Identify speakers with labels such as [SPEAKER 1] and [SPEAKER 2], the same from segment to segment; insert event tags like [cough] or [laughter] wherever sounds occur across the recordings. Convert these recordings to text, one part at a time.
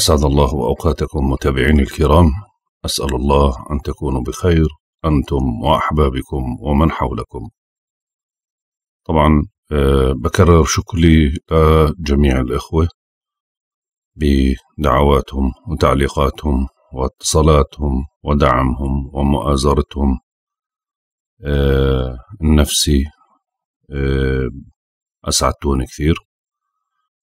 [SPEAKER 1] أسعد الله أوقاتكم متابعين الكرام أسأل الله أن تكونوا بخير أنتم وأحبابكم ومن حولكم طبعا آه، بكرر شكري لجميع الإخوة بدعواتهم وتعليقاتهم واتصالاتهم ودعمهم ومؤازرتهم آه، النفسي آه، أسعدتوني كثير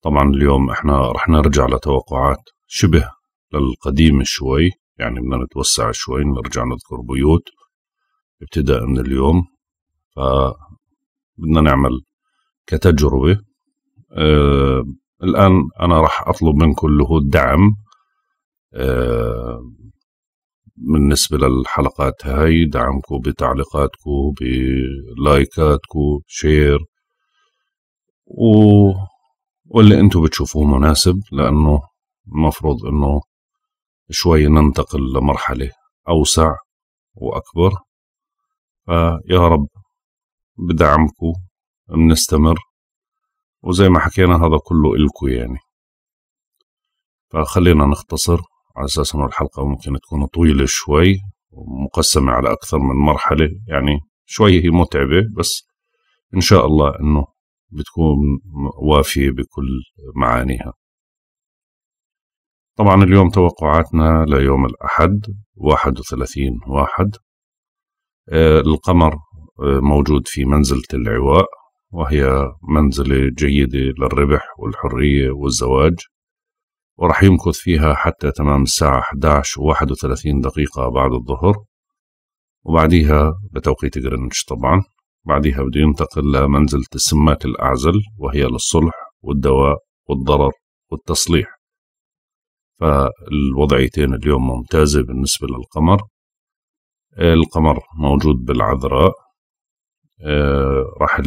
[SPEAKER 1] طبعا اليوم احنا رح نرجع لتوقعات شبه للقديم شوي يعني بدنا نتوسع شوي نرجع نذكر بيوت ابتداء من اليوم فبدنا نعمل كتجربة آه الآن أنا راح أطلب منكم اللي هو الدعم آه بالنسبة للحلقات هاي دعمكم بتعليقاتكم بلايكاتكم شير و واللي انتم بتشوفوه مناسب لانه
[SPEAKER 2] المفروض انه شوي ننتقل لمرحلة أوسع وأكبر فيا رب بدعمكو بنستمر وزي ما حكينا هذا كله إلكو يعني
[SPEAKER 1] فخلينا نختصر على أساس أنه الحلقة ممكن تكون طويلة شوي ومقسمة على أكثر من مرحلة يعني شوي هي متعبة بس إن شاء الله أنه بتكون وافية بكل معانيها طبعا اليوم توقعاتنا ليوم الأحد 31 واحد آه، القمر آه، موجود في منزلة العواء وهي منزلة جيدة للربح والحرية والزواج ورح يمكث فيها حتى تمام الساعة 11 و 31 دقيقة بعد الظهر وبعديها بتوقيت جرينتش طبعا بعديها بده ينتقل لمنزلة السمات الأعزل وهي للصلح والدواء والضرر والتصليح فالوضعيتين اليوم ممتازة بالنسبة للقمر آه، القمر موجود بالعذراء آه، راح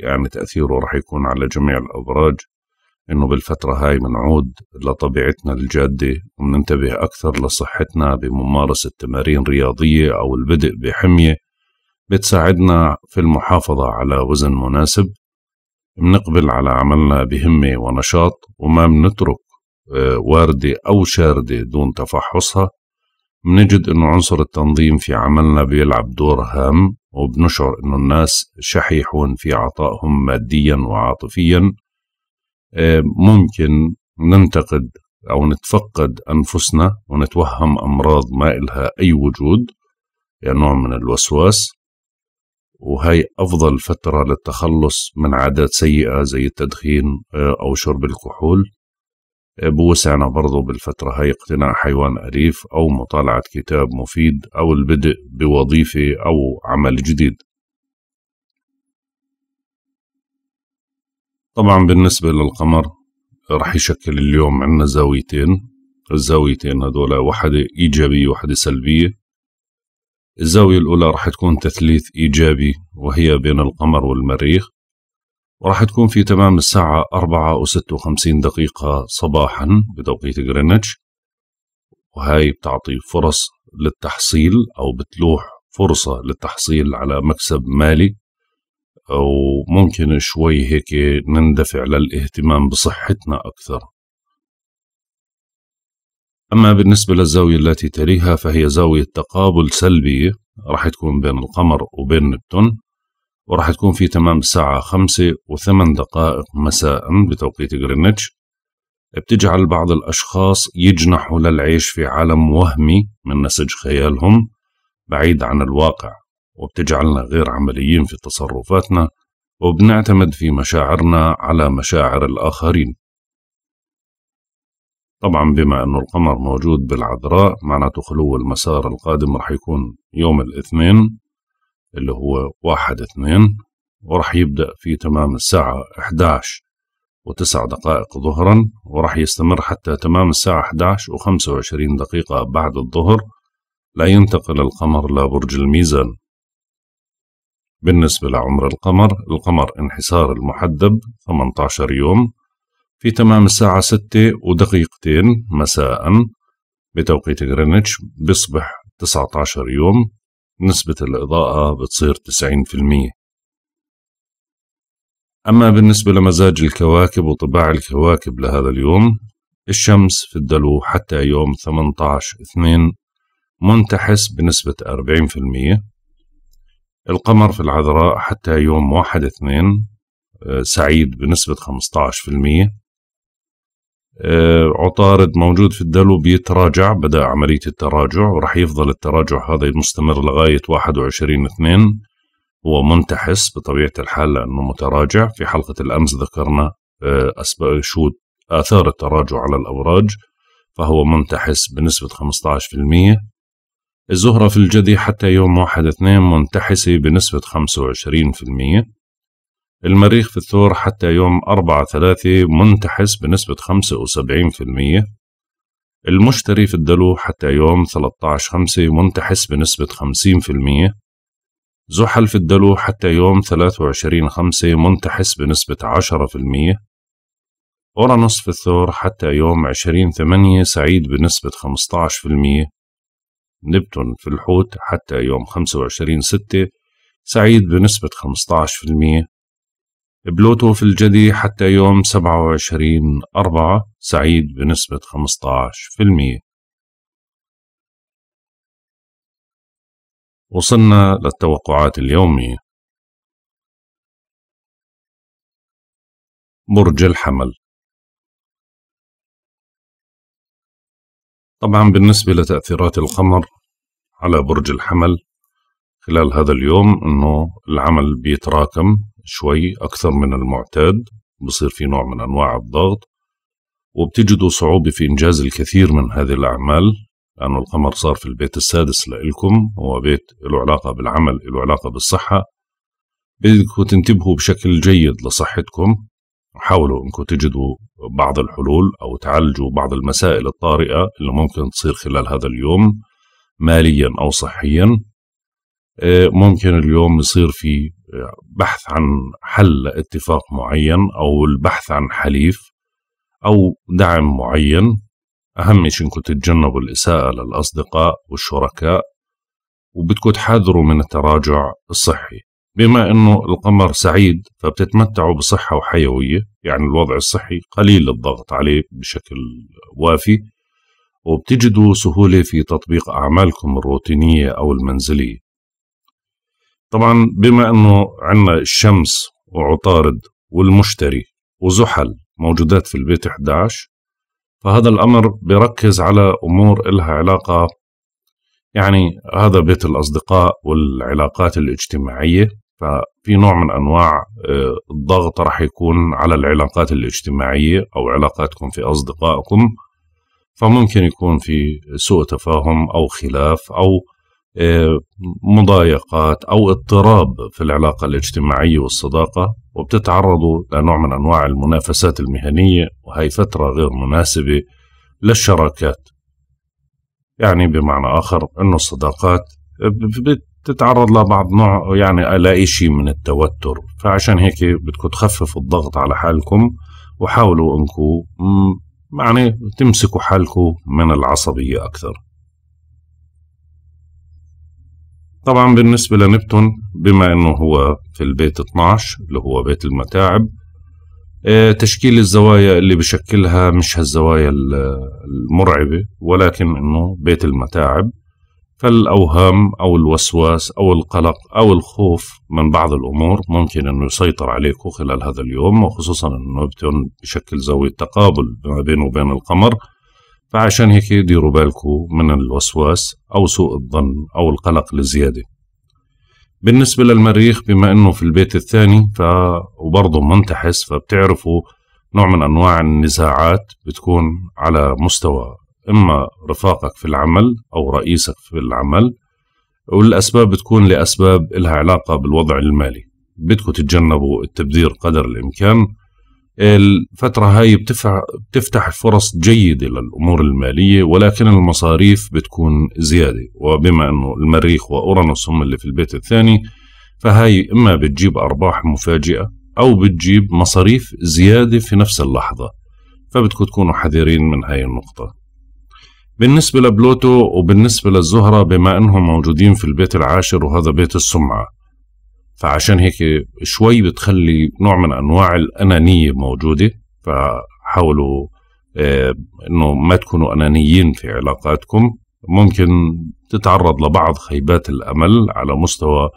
[SPEAKER 1] يعني تأثيره راح يكون على جميع الأبراج إنه بالفترة هاي منعود لطبيعتنا الجادة ومننتبه أكثر لصحتنا بممارسة تمارين رياضية أو البدء بحمية بتساعدنا في المحافظة على وزن مناسب بنقبل على عملنا بهمة ونشاط وما بنترك واردة أو شاردة دون تفحصها منجد أنه عنصر التنظيم في عملنا بيلعب دور هام وبنشعر أنه الناس شحيحون في عطائهم ماديا وعاطفيا آه، ممكن ننتقد أو نتفقد أنفسنا ونتوهم أمراض ما إلها أي وجود يعني نوع من الوسواس وهي أفضل فترة للتخلص من عادات سيئة زي التدخين آه، أو شرب الكحول بوسعنا برضو بالفترة هاي اقتناء حيوان أليف أو مطالعة كتاب مفيد أو البدء بوظيفة أو عمل جديد طبعا بالنسبة للقمر رح يشكل اليوم عنا زاويتين الزاويتين هذولا واحدة إيجابية واحدة سلبية الزاوية الأولى رح تكون تثليث إيجابي وهي بين القمر والمريخ وراح تكون في تمام الساعة أربعة وستة وخمسين دقيقة صباحا بتوقيت غرينتش وهاي بتعطي فرص للتحصيل أو بتلوح فرصة للتحصيل على مكسب مالي وممكن شوي هيك نندفع للاهتمام بصحتنا أكثر أما بالنسبة للزاوية التي تليها فهي زاوية تقابل سلبية راح تكون بين القمر وبين نبتون وراح تكون في تمام الساعة خمسة وثمان دقائق مساء بتوقيت غرينتش بتجعل بعض الأشخاص يجنحوا للعيش في عالم وهمي من نسج خيالهم بعيد عن الواقع وبتجعلنا غير عمليين في تصرفاتنا وبنعتمد في مشاعرنا على مشاعر الآخرين طبعا بما أنه القمر موجود بالعذراء معناته خلو المسار القادم رح يكون يوم الاثنين اللي هو واحد اثنين وراح يبدأ في تمام الساعة 11 وتسع دقائق ظهرا وراح يستمر حتى تمام الساعة 11 وخمسة وعشرين دقيقة بعد الظهر لا ينتقل القمر لبرج الميزان بالنسبة لعمر القمر القمر انحسار المحدب 18 يوم في تمام الساعة 6 ودقيقتين مساء بتوقيت غرينتش بيصبح 19 يوم نسبة الإضاءة بتصير 90% أما بالنسبة لمزاج الكواكب وطباع الكواكب لهذا اليوم الشمس في الدلو حتى يوم 18/2 منتحس بنسبة 40% القمر في العذراء حتى يوم 1/2 آه، سعيد بنسبة آه، عطارد موجود في الدلو بيتراجع بدا عمليه التراجع وراح يفضل التراجع هذا مستمر لغايه 21 2 هو منتحس بطبيعه الحال لانه متراجع في حلقه الامس ذكرنا آه، اسباب شو اثار التراجع على الأوراج فهو منتحس بنسبه 15% الزهره في الجدي حتى يوم 1 2 منتحسه بنسبه 25% المريخ في الثور حتى يوم أربعة ثلاثة منتحس بنسبة خمسة وسبعين في المية المشتري في الدلو حتى يوم ثلاثة عشر خمسة منتحس بنسبة خمسين في المية زحل في الدلو حتى يوم ثلاثة وعشرين خمسة منتحس بنسبة عشرة في المية أورانوس في الثور حتى يوم عشرين ثمانية سعيد بنسبة خمسة عشر في المية نبتون في الحوت حتى يوم خمسة وعشرين ستة سعيد بنسبة خمسة عشر في المية
[SPEAKER 2] بلوتو في الجدي حتى يوم 27 أربعة سعيد بنسبة 15% وصلنا للتوقعات اليومية برج الحمل طبعا بالنسبة لتأثيرات القمر على برج الحمل
[SPEAKER 1] خلال هذا اليوم انه العمل بيتراكم شوي أكثر من المعتاد بصير في نوع من أنواع الضغط وبتجدوا صعوبة في إنجاز الكثير من هذه الأعمال لأنه القمر صار في البيت السادس لإلكم هو بيت له علاقة بالعمل له علاقة بالصحة بدكم تنتبهوا بشكل جيد لصحتكم وحاولوا انكم تجدوا بعض الحلول او تعالجوا بعض المسائل الطارئه اللي ممكن تصير خلال هذا اليوم ماليا او صحيا إيه، ممكن اليوم يصير في بحث عن حل اتفاق معين او البحث عن حليف او دعم معين اهم شيء انكم تتجنبوا الاساءه للاصدقاء والشركاء وبدكم تحاذروا من التراجع الصحي بما انه القمر سعيد فبتتمتعوا بصحه وحيويه يعني الوضع الصحي قليل الضغط عليه بشكل وافي وبتجدوا سهوله في تطبيق اعمالكم الروتينيه او المنزليه طبعا بما انه عندنا الشمس وعطارد والمشتري وزحل موجودات في البيت 11 فهذا الامر بيركز على امور إلها علاقه يعني هذا بيت الاصدقاء والعلاقات الاجتماعيه ففي نوع من انواع آه، الضغط راح يكون على العلاقات الاجتماعيه او علاقاتكم في اصدقائكم فممكن يكون في سوء تفاهم او خلاف او آه، مضايقات أو اضطراب في العلاقة الاجتماعية والصداقة وبتتعرضوا لنوع من أنواع المنافسات المهنية وهي فترة غير مناسبة للشراكات يعني بمعنى آخر أنه الصداقات بتتعرض لبعض نوع يعني لاقي شيء من التوتر فعشان هيك بدكم تخففوا الضغط على حالكم وحاولوا انكم يعني تمسكوا حالكم من العصبية أكثر طبعا بالنسبة لنبتون بما انه هو في البيت 12 اللي هو بيت المتاعب آه، تشكيل الزوايا اللي بشكلها مش هالزوايا المرعبة ولكن انه بيت المتاعب فالأوهام أو الوسواس أو القلق أو الخوف من بعض الأمور ممكن أنه يسيطر عليكم خلال هذا اليوم وخصوصا أنه نبتون بشكل زاوية تقابل ما بينه وبين القمر فعشان هيك ديروا بالكم من الوسواس أو سوء الظن أو القلق الزيادة بالنسبة للمريخ بما أنه في البيت الثاني ف... وبرضه منتحس فبتعرفوا نوع من أنواع النزاعات بتكون على مستوى إما رفاقك في العمل أو رئيسك في العمل والأسباب بتكون لأسباب إلها علاقة بالوضع المالي بدكم تتجنبوا التبذير قدر الإمكان الفترة هاي بتفتح, بتفتح فرص جيدة للأمور المالية ولكن المصاريف بتكون زيادة وبما أنه المريخ وأورانوس هم اللي في البيت الثاني فهاي إما بتجيب أرباح مفاجئة أو بتجيب مصاريف زيادة في نفس اللحظة فبدكم تكونوا حذرين من هاي النقطة بالنسبة لبلوتو وبالنسبة للزهرة بما أنهم موجودين في البيت العاشر وهذا بيت السمعة فعشان هيك شوي بتخلي نوع من انواع الانانيه موجوده فحاولوا آه، انه ما تكونوا انانيين في علاقاتكم ممكن تتعرض لبعض خيبات الامل على مستوى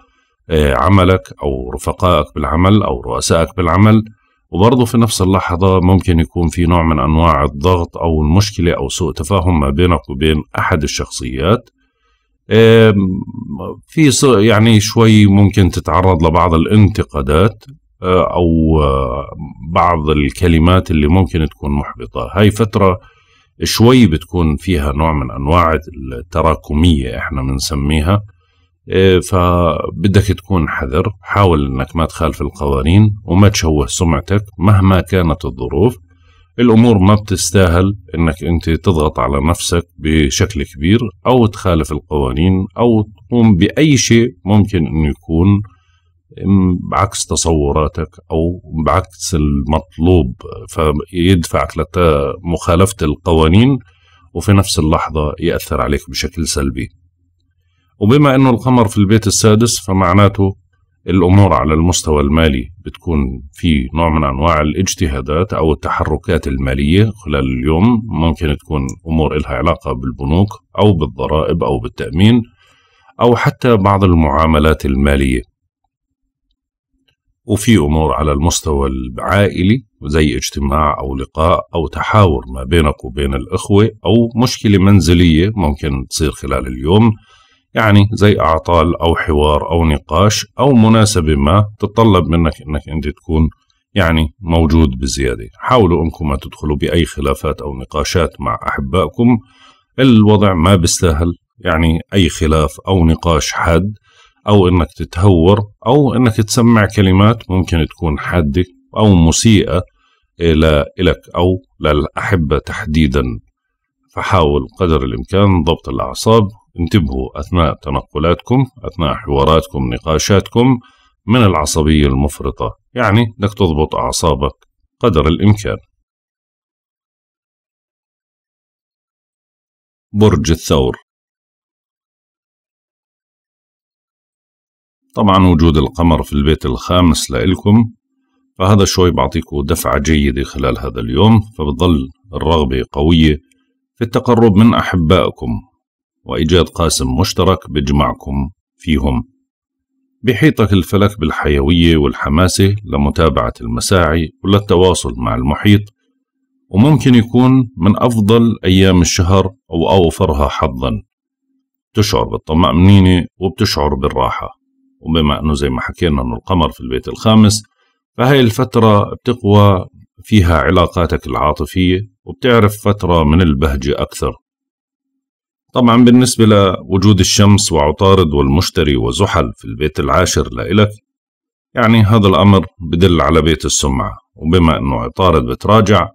[SPEAKER 1] آه، عملك او رفقائك بالعمل او رؤسائك بالعمل وبرضه في نفس اللحظة ممكن يكون في نوع من أنواع الضغط أو المشكلة أو سوء تفاهم ما بينك وبين أحد الشخصيات في يعني شوي ممكن تتعرض لبعض الانتقادات أه، او أه، بعض الكلمات اللي ممكن تكون محبطه هاي فتره شوي بتكون فيها نوع من انواع التراكميه احنا بنسميها أه، فبدك تكون حذر حاول انك ما تخالف القوانين وما تشوه سمعتك مهما كانت الظروف الامور ما بتستاهل انك انت تضغط على نفسك بشكل كبير او تخالف القوانين او تقوم باي شيء ممكن انه يكون بعكس تصوراتك او بعكس المطلوب فيدفعك لمخالفه القوانين وفي نفس اللحظه ياثر عليك بشكل سلبي. وبما انه القمر في البيت السادس فمعناته الامور على المستوى المالي بتكون في نوع من انواع الاجتهادات او التحركات الماليه خلال اليوم ممكن تكون امور لها علاقه بالبنوك او بالضرائب او بالتامين او حتى بعض المعاملات الماليه وفي امور على المستوى العائلي زي اجتماع او لقاء او تحاور ما بينك وبين الاخوه او مشكله منزليه ممكن تصير خلال اليوم يعني زي أعطال أو حوار أو نقاش أو مناسبة ما تتطلب منك أنك أنت تكون يعني موجود بزيادة حاولوا أنكم ما تدخلوا بأي خلافات أو نقاشات مع أحبائكم الوضع ما بيستاهل يعني أي خلاف أو نقاش حاد أو أنك تتهور أو أنك تسمع كلمات ممكن تكون حادة أو مسيئة إلى إلك أو للأحبة تحديدا فحاول قدر الإمكان ضبط الأعصاب انتبهوا أثناء تنقلاتكم أثناء حواراتكم نقاشاتكم من العصبية المفرطة يعني بدك تضبط
[SPEAKER 2] أعصابك قدر الإمكان برج الثور طبعا وجود القمر في البيت الخامس لإلكم فهذا
[SPEAKER 1] شوي بعطيكم دفعة جيدة خلال هذا اليوم فبتظل الرغبة قوية في التقرب من أحبائكم وإيجاد قاسم مشترك بجمعكم فيهم بحيطك الفلك بالحيوية والحماسة لمتابعة المساعي وللتواصل مع المحيط وممكن يكون من أفضل أيام الشهر أو أوفرها حظا تشعر بالطمأنينة وبتشعر بالراحة وبما أنه زي ما حكينا أنه القمر في البيت الخامس فهي الفترة بتقوى فيها علاقاتك العاطفية وبتعرف فترة من البهجة أكثر طبعا بالنسبة لوجود الشمس وعطارد والمشتري وزحل في البيت العاشر لإلك يعني هذا الأمر بدل على بيت السمعة وبما أنه عطارد بتراجع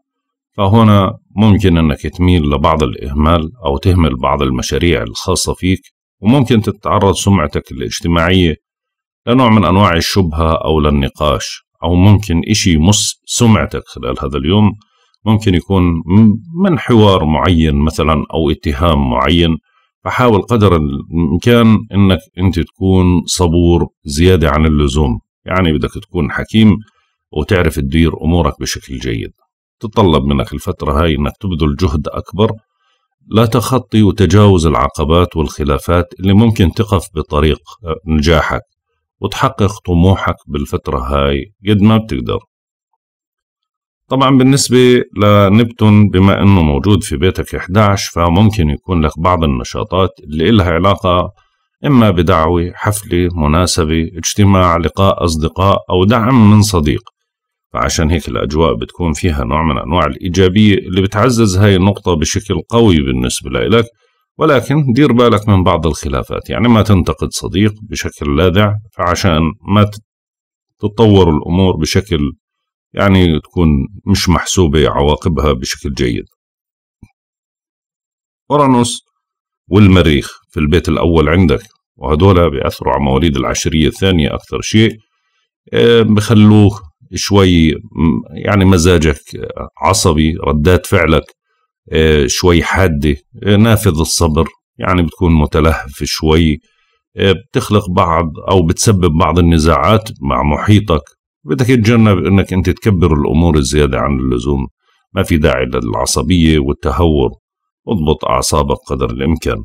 [SPEAKER 1] فهنا ممكن أنك تميل لبعض الإهمال أو تهمل بعض المشاريع الخاصة فيك وممكن تتعرض سمعتك الاجتماعية لنوع من أنواع الشبهة أو للنقاش أو ممكن إشي يمس سمعتك خلال هذا اليوم ممكن يكون من حوار معين مثلا او اتهام معين فحاول قدر الامكان انك انت تكون صبور زياده عن اللزوم يعني بدك تكون حكيم وتعرف تدير امورك بشكل جيد تتطلب منك الفتره هاي انك تبذل جهد اكبر لا تخطي وتجاوز العقبات والخلافات اللي ممكن تقف بطريق آه، نجاحك وتحقق طموحك بالفترة هاي قد ما بتقدر طبعا بالنسبة لنبتون بما أنه موجود في بيتك 11 فممكن يكون لك بعض النشاطات اللي إلها علاقة إما بدعوة حفلة مناسبة اجتماع لقاء أصدقاء أو دعم من صديق فعشان هيك الأجواء بتكون فيها نوع من أنواع الإيجابية اللي بتعزز هاي النقطة بشكل قوي بالنسبة لإلك ولكن دير بالك من بعض الخلافات يعني ما تنتقد صديق بشكل لاذع فعشان ما تتطور الأمور بشكل يعني تكون مش محسوبة عواقبها بشكل جيد أورانوس والمريخ في البيت الأول عندك وهدول بيأثروا على مواليد العشرية الثانية أكثر شيء آه، بخلوه شوي يعني مزاجك عصبي ردات فعلك آه، شوي حادة آه، نافذ الصبر يعني بتكون متلهف شوي بتخلق بعض أو بتسبب بعض النزاعات مع محيطك بدك تتجنب انك انت تكبر الامور الزياده عن اللزوم ما في داعي للعصبيه والتهور اضبط اعصابك قدر الامكان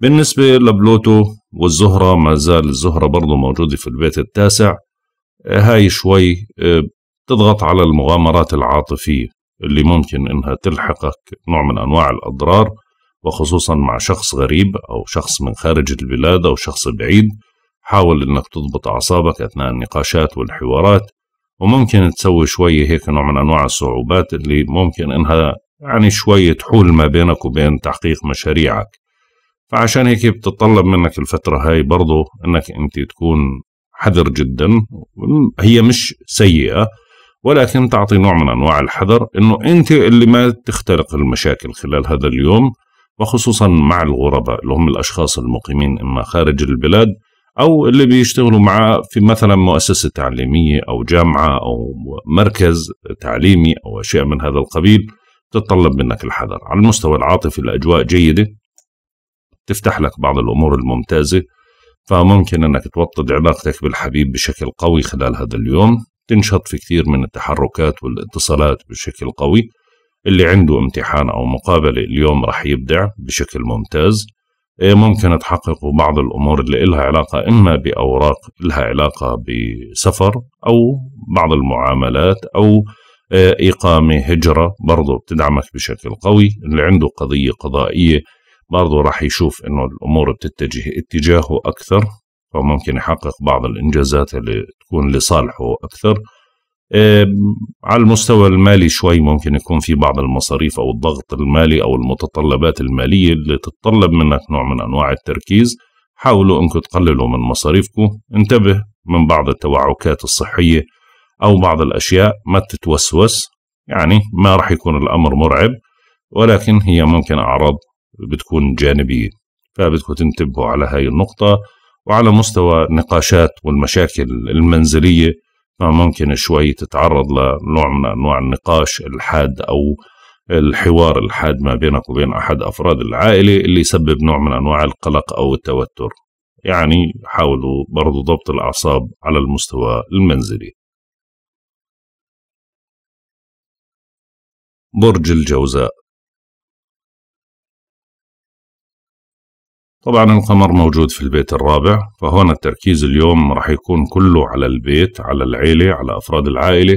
[SPEAKER 1] بالنسبة لبلوتو والزهرة ما زال الزهرة برضه موجودة في البيت التاسع هاي شوي آه، تضغط على المغامرات العاطفية اللي ممكن انها تلحقك نوع من انواع الاضرار وخصوصا مع شخص غريب او شخص من خارج البلاد او شخص بعيد حاول انك تضبط اعصابك اثناء النقاشات والحوارات وممكن تسوي شوية هيك نوع من انواع الصعوبات اللي ممكن انها يعني شوية تحول ما بينك وبين تحقيق مشاريعك فعشان هيك بتتطلب منك الفترة هاي برضو انك انت تكون حذر جدا هي مش سيئة ولكن تعطي نوع من انواع الحذر انه انت اللي ما تخترق المشاكل خلال هذا اليوم وخصوصا مع الغرباء اللي هم الاشخاص المقيمين اما خارج البلاد أو اللي بيشتغلوا معاه في مثلا مؤسسة تعليمية أو جامعة أو مركز تعليمي أو أشياء من هذا القبيل تتطلب منك الحذر على المستوى العاطفي الأجواء جيدة تفتح لك بعض الأمور الممتازة فممكن أنك توطد علاقتك بالحبيب بشكل قوي خلال هذا اليوم تنشط في كثير من التحركات والاتصالات بشكل قوي اللي عنده امتحان أو مقابلة اليوم رح يبدع بشكل ممتاز إيه، ممكن تحققوا بعض الامور اللي لها علاقه اما باوراق لها علاقه بسفر او بعض المعاملات او إيه، اقامه هجره برضه بتدعمك بشكل قوي اللي عنده قضيه قضائيه برضه راح يشوف انه الامور بتتجه اتجاهه اكثر فممكن يحقق بعض الانجازات اللي تكون لصالحه اكثر على المستوى المالي شوي ممكن يكون في بعض المصاريف او الضغط المالي او المتطلبات الماليه اللي تتطلب منك نوع من انواع التركيز حاولوا انكم تقللوا من مصاريفكم انتبه من بعض التوعكات الصحيه او بعض الاشياء ما تتوسوس يعني ما راح يكون الامر مرعب ولكن هي ممكن اعراض بتكون جانبيه فبدكم تنتبهوا على هاي النقطه وعلى مستوى النقاشات والمشاكل المنزليه ممكن شوي تتعرض لنوع من أنواع النقاش الحاد أو الحوار الحاد ما بينك وبين أحد أفراد العائلة اللي يسبب نوع من أنواع القلق أو التوتر يعني
[SPEAKER 2] حاولوا برضو ضبط الأعصاب على المستوى المنزلي برج الجوزاء طبعا القمر موجود في البيت الرابع
[SPEAKER 1] فهنا التركيز اليوم راح يكون كله على البيت على العيلة على أفراد العائلة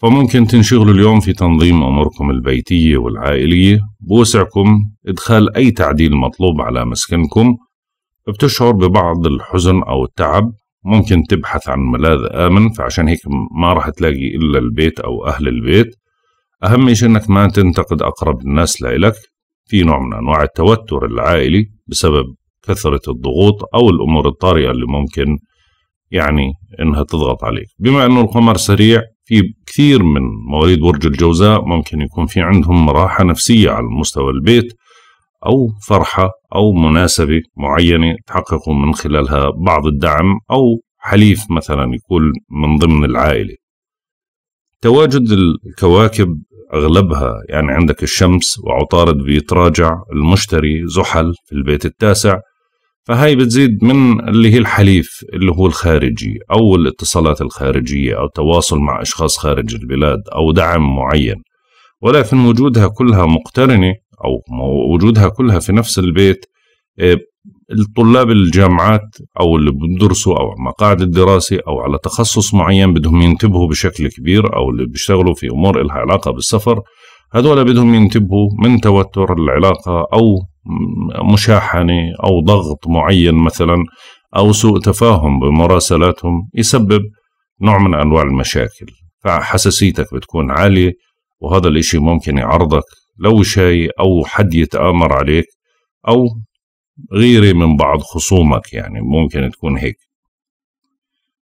[SPEAKER 1] فممكن تنشغلوا اليوم في تنظيم أموركم البيتية والعائلية بوسعكم إدخال أي تعديل مطلوب على مسكنكم بتشعر ببعض الحزن أو التعب ممكن تبحث عن ملاذ آمن فعشان هيك ما راح تلاقي إلا البيت أو أهل البيت أهم شيء إنك ما تنتقد أقرب الناس لإلك في نوع من أنواع التوتر العائلي بسبب كثرة الضغوط أو الأمور الطارئة اللي ممكن يعني إنها تضغط عليك بما أنه القمر سريع في كثير من مواليد برج الجوزاء ممكن يكون في عندهم راحة نفسية على مستوى البيت أو فرحة أو مناسبة معينة تحققوا من خلالها بعض الدعم أو حليف مثلا يكون من ضمن العائلة تواجد الكواكب أغلبها يعني عندك الشمس وعطارد بيتراجع المشتري زحل في البيت التاسع فهاي بتزيد من اللي هي الحليف اللي هو الخارجي أو الاتصالات الخارجية أو تواصل مع أشخاص خارج البلاد أو دعم معين ولكن وجودها كلها مقترنة أو وجودها كلها في نفس البيت إيه، الطلاب الجامعات او اللي بيدرسوا او مقاعد الدراسه او على تخصص معين بدهم ينتبهوا بشكل كبير او اللي بيشتغلوا في امور لها علاقه بالسفر هذول بدهم ينتبهوا من توتر العلاقه او مشاحنه او ضغط معين مثلا او سوء تفاهم بمراسلاتهم يسبب نوع من انواع المشاكل فحساسيتك بتكون عاليه وهذا الاشي ممكن يعرضك لو شيء او حد يتامر عليك او غيرة من بعض خصومك يعني ممكن تكون هيك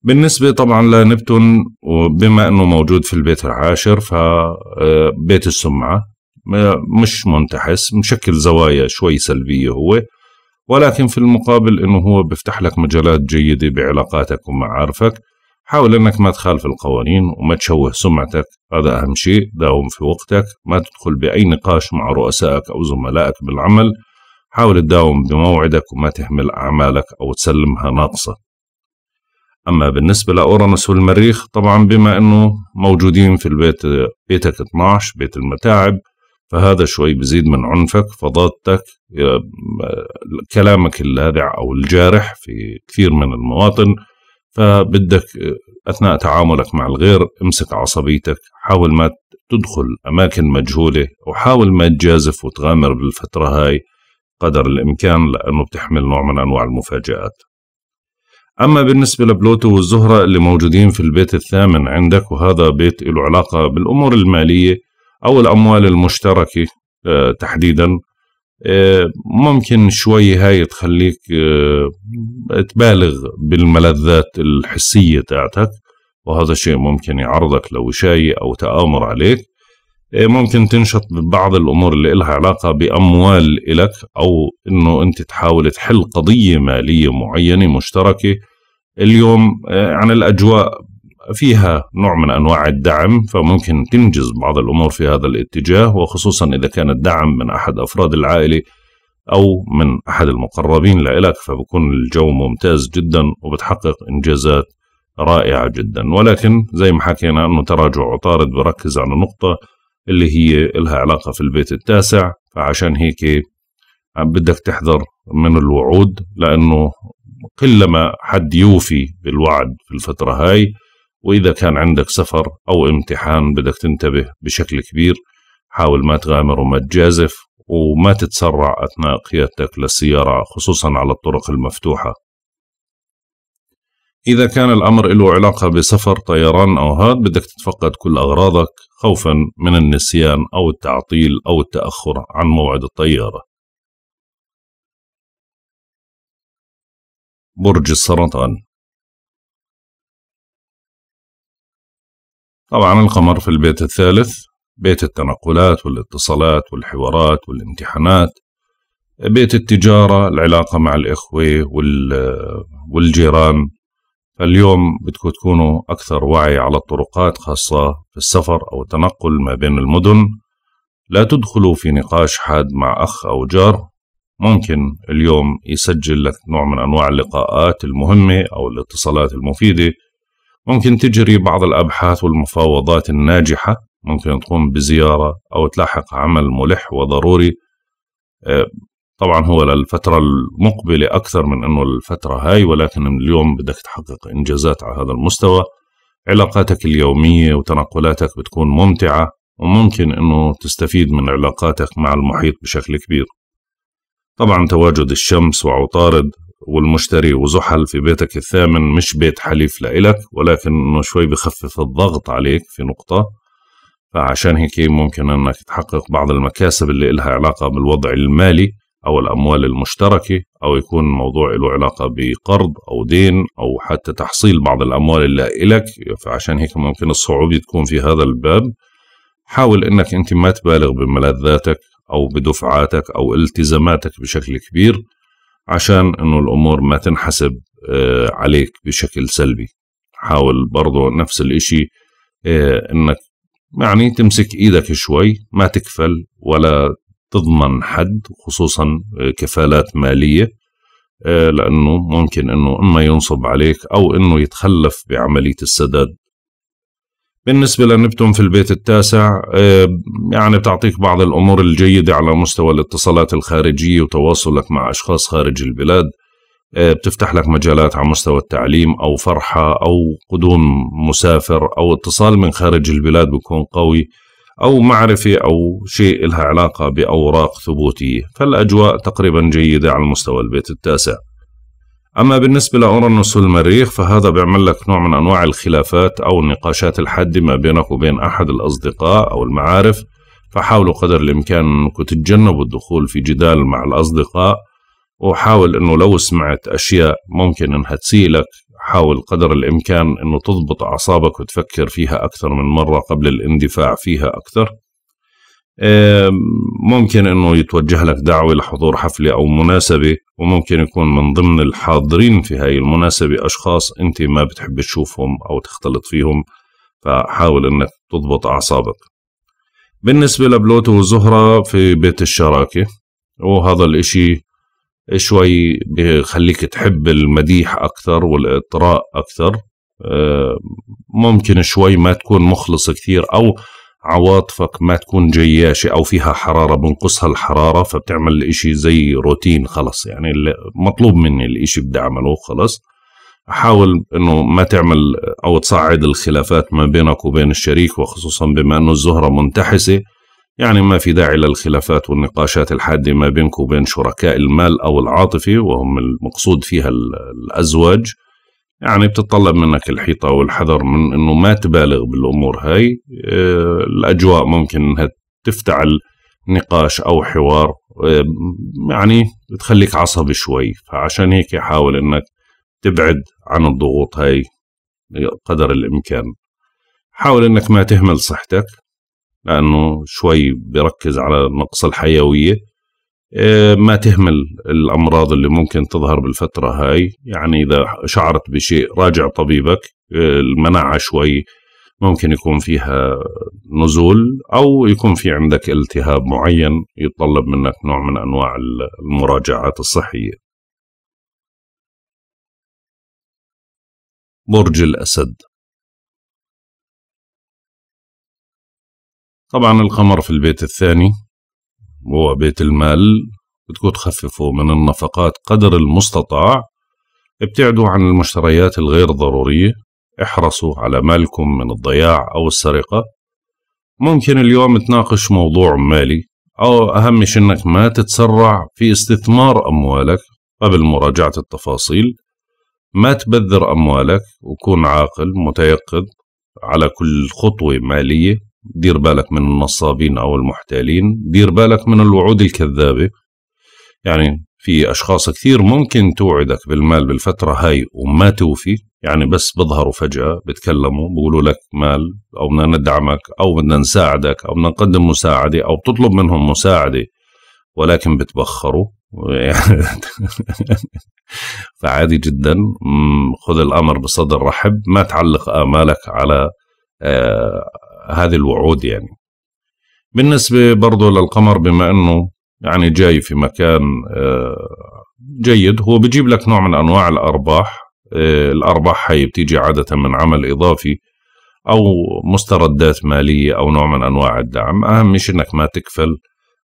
[SPEAKER 1] بالنسبة طبعا لنبتون وبما انه موجود في البيت العاشر فبيت آه، السمعة مش منتحس مشكل زوايا شوي سلبية هو ولكن في المقابل انه هو بيفتح لك مجالات جيدة بعلاقاتك ومعارفك حاول انك ما تخالف القوانين وما تشوه سمعتك هذا اهم شيء داوم في وقتك ما تدخل باي نقاش مع رؤسائك او زملائك بالعمل حاول تداوم بموعدك وما تهمل أعمالك أو تسلمها ناقصة أما بالنسبة لأورانوس والمريخ طبعا بما أنه موجودين في البيت بيتك 12 بيت المتاعب فهذا شوي بزيد من عنفك فضاتك كلامك اللاذع أو الجارح في كثير من المواطن فبدك أثناء تعاملك مع الغير امسك عصبيتك حاول ما تدخل أماكن مجهولة وحاول ما تجازف وتغامر بالفترة هاي قدر الإمكان لأنه بتحمل نوع من أنواع المفاجآت أما بالنسبة لبلوتو والزهرة اللي موجودين في البيت الثامن عندك وهذا بيت له علاقة بالأمور المالية أو الأموال المشتركة آه، تحديدا آه، ممكن شوي هاي تخليك آه، تبالغ بالملذات الحسية تاعتك وهذا الشيء ممكن يعرضك لوشاية أو تآمر عليك إيه، ممكن تنشط ببعض الامور اللي لها علاقه باموال الك او انه انت تحاول تحل قضيه ماليه معينه مشتركه اليوم إيه، عن يعني الاجواء فيها نوع من انواع الدعم فممكن تنجز بعض الامور في هذا الاتجاه وخصوصا اذا كان الدعم من احد افراد العائله او من احد المقربين لك فبكون الجو ممتاز جدا وبتحقق انجازات رائعه جدا ولكن زي ما حكينا انه تراجع عطارد بركز على نقطه اللي هي لها علاقة في البيت التاسع فعشان هيك بدك تحذر من الوعود لأنه قلما حد يوفي بالوعد في الفترة هاي وإذا كان عندك سفر أو امتحان بدك تنتبه بشكل كبير حاول ما تغامر وما تجازف وما تتسرع أثناء قيادتك للسيارة خصوصا على الطرق المفتوحة إذا كان الأمر له علاقة بسفر طيران أو هاد بدك تتفقد
[SPEAKER 2] كل أغراضك خوفا من النسيان أو التعطيل أو التأخر عن موعد الطيارة برج السرطان طبعا القمر في البيت الثالث بيت التنقلات والاتصالات والحوارات
[SPEAKER 1] والامتحانات بيت التجارة العلاقة مع الإخوة والجيران فاليوم بدكم تكونوا أكثر وعي على الطرقات خاصة في السفر أو التنقل ما بين المدن لا تدخلوا في نقاش حاد مع أخ أو جار ممكن اليوم يسجل لك نوع من أنواع اللقاءات المهمة أو الاتصالات المفيدة ممكن تجري بعض الأبحاث والمفاوضات الناجحة ممكن تقوم بزيارة أو تلاحق عمل ملح وضروري آه، طبعا هو للفترة المقبلة أكثر من أنه الفترة هاي ولكن اليوم بدك تحقق إنجازات على هذا المستوى علاقاتك اليومية وتنقلاتك بتكون ممتعة وممكن أنه تستفيد من علاقاتك مع المحيط بشكل كبير طبعا تواجد الشمس وعطارد والمشتري وزحل في بيتك الثامن مش بيت حليف لإلك ولكن أنه شوي بخفف الضغط عليك في نقطة فعشان هيك ممكن أنك تحقق بعض المكاسب اللي إلها علاقة بالوضع المالي أو الأموال المشتركة أو يكون الموضوع له علاقة بقرض أو دين أو حتى تحصيل بعض الأموال اللي إلك فعشان هيك ممكن الصعوبة تكون في هذا الباب حاول إنك أنت ما تبالغ بملذاتك أو بدفعاتك أو التزاماتك بشكل كبير عشان إنه الأمور ما تنحسب آه، عليك بشكل سلبي حاول برضو نفس الإشي آه، إنك يعني تمسك إيدك شوي ما تكفل ولا تضمن حد خصوصا آه، كفالات ماليه آه، لانه ممكن انه اما ينصب عليك او انه يتخلف بعمليه السداد بالنسبة لنبتون في البيت التاسع آه، يعني بتعطيك بعض الأمور الجيدة على مستوى الاتصالات الخارجية وتواصلك مع أشخاص خارج البلاد بتفتح لك مجالات على مستوى التعليم أو فرحة أو قدوم مسافر أو اتصال من خارج البلاد بيكون قوي أو معرفة أو شيء لها علاقة بأوراق ثبوتية فالأجواء تقريبا جيدة على مستوى البيت التاسع أما بالنسبة لأورانوس والمريخ فهذا بيعمل لك نوع من أنواع الخلافات أو النقاشات الحادة ما بينك وبين أحد الأصدقاء أو المعارف فحاولوا قدر الإمكان أنكم تتجنبوا الدخول في جدال مع الأصدقاء وحاول أنه لو سمعت أشياء ممكن أنها تسيلك حاول قدر الإمكان أنه تضبط أعصابك وتفكر فيها أكثر من مرة قبل الاندفاع فيها أكثر ممكن أنه يتوجه لك دعوة لحضور حفلة أو مناسبة وممكن يكون من ضمن الحاضرين في هاي المناسبة أشخاص أنت ما بتحب تشوفهم أو تختلط فيهم فحاول أنك تضبط أعصابك بالنسبة لبلوتو وزهرة في بيت الشراكة وهذا الإشي شوي بخليك تحب المديح أكثر والإطراء أكثر آه، ممكن شوي ما تكون مخلص كثير أو عواطفك ما تكون جياشة أو فيها حرارة بنقصها الحرارة فبتعمل الإشي زي روتين خلص يعني مطلوب مني الإشي بدي أعمله خلص حاول انه ما تعمل او تصعد الخلافات ما بينك وبين الشريك وخصوصا بما انه الزهره منتحسه يعني ما في داعي للخلافات والنقاشات الحادة ما بينك وبين شركاء المال أو العاطفة وهم المقصود فيها الأزواج يعني بتتطلب منك الحيطة والحذر من أنه ما تبالغ بالأمور هاي آه، الأجواء ممكن أنها تفتعل نقاش أو حوار آه، يعني بتخليك عصبي شوي فعشان هيك حاول أنك تبعد عن الضغوط هاي قدر الإمكان حاول أنك ما تهمل صحتك لأنه شوي بيركز على نقص الحيوية آه، ما تهمل الأمراض اللي ممكن تظهر بالفترة هاي يعني إذا شعرت بشيء راجع طبيبك آه، المناعة شوي ممكن يكون فيها نزول أو يكون في عندك التهاب معين يتطلب منك
[SPEAKER 2] نوع من أنواع المراجعات الصحية برج الأسد طبعا القمر في البيت الثاني هو بيت
[SPEAKER 1] المال بدكم تخففوا من النفقات قدر المستطاع ابتعدوا عن المشتريات الغير ضرورية احرصوا على مالكم من الضياع أو السرقة ممكن اليوم تناقش موضوع مالي أو أهم شيء أنك ما تتسرع في استثمار أموالك قبل مراجعة التفاصيل ما تبذر أموالك وكون عاقل متيقظ على كل خطوة مالية دير بالك من النصابين أو المحتالين دير بالك من الوعود الكذابة يعني في أشخاص كثير ممكن توعدك بالمال بالفترة هاي وما توفي يعني بس بظهروا فجأة بتكلموا بقولوا لك مال أو بدنا ندعمك أو بدنا نساعدك أو بدنا نقدم مساعدة أو بتطلب منهم مساعدة ولكن بتبخروا [laughs] فعادي جدا خذ الأمر بصدر رحب ما تعلق آمالك على آه، هذه الوعود يعني بالنسبة برضه للقمر بما أنه يعني جاي في مكان آه، جيد هو بجيب لك نوع من أنواع الأرباح آه، الأرباح هي بتيجي عادة من عمل إضافي أو مستردات مالية أو نوع من أنواع الدعم أهم شيء أنك ما تكفل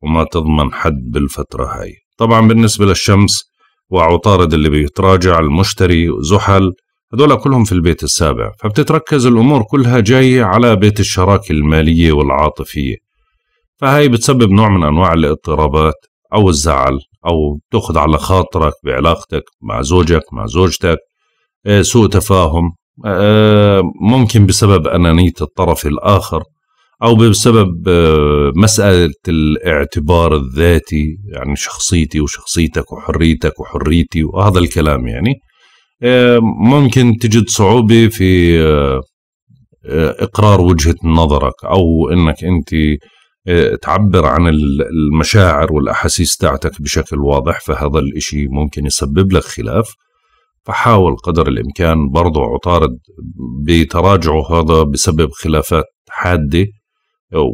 [SPEAKER 1] وما تضمن حد بالفترة هاي طبعا بالنسبة للشمس وعطارد اللي بيتراجع المشتري زحل هذول كلهم في البيت السابع فبتتركز الأمور كلها جاية على بيت الشراكة المالية والعاطفية فهي بتسبب نوع من أنواع الاضطرابات أو الزعل أو تأخذ على خاطرك بعلاقتك مع زوجك مع زوجتك آه، سوء تفاهم آه، ممكن بسبب أنانية الطرف الآخر أو بسبب آه، مسألة الاعتبار الذاتي يعني شخصيتي وشخصيتك وحريتك وحريتي وهذا الكلام يعني آه، ممكن تجد صعوبه في آه، آه، اقرار وجهه نظرك او انك انت تعبر عن المشاعر والاحاسيس تاعتك بشكل واضح فهذا الاشي ممكن يسبب لك خلاف فحاول قدر الامكان برضو عطارد بتراجعه هذا بسبب خلافات حاده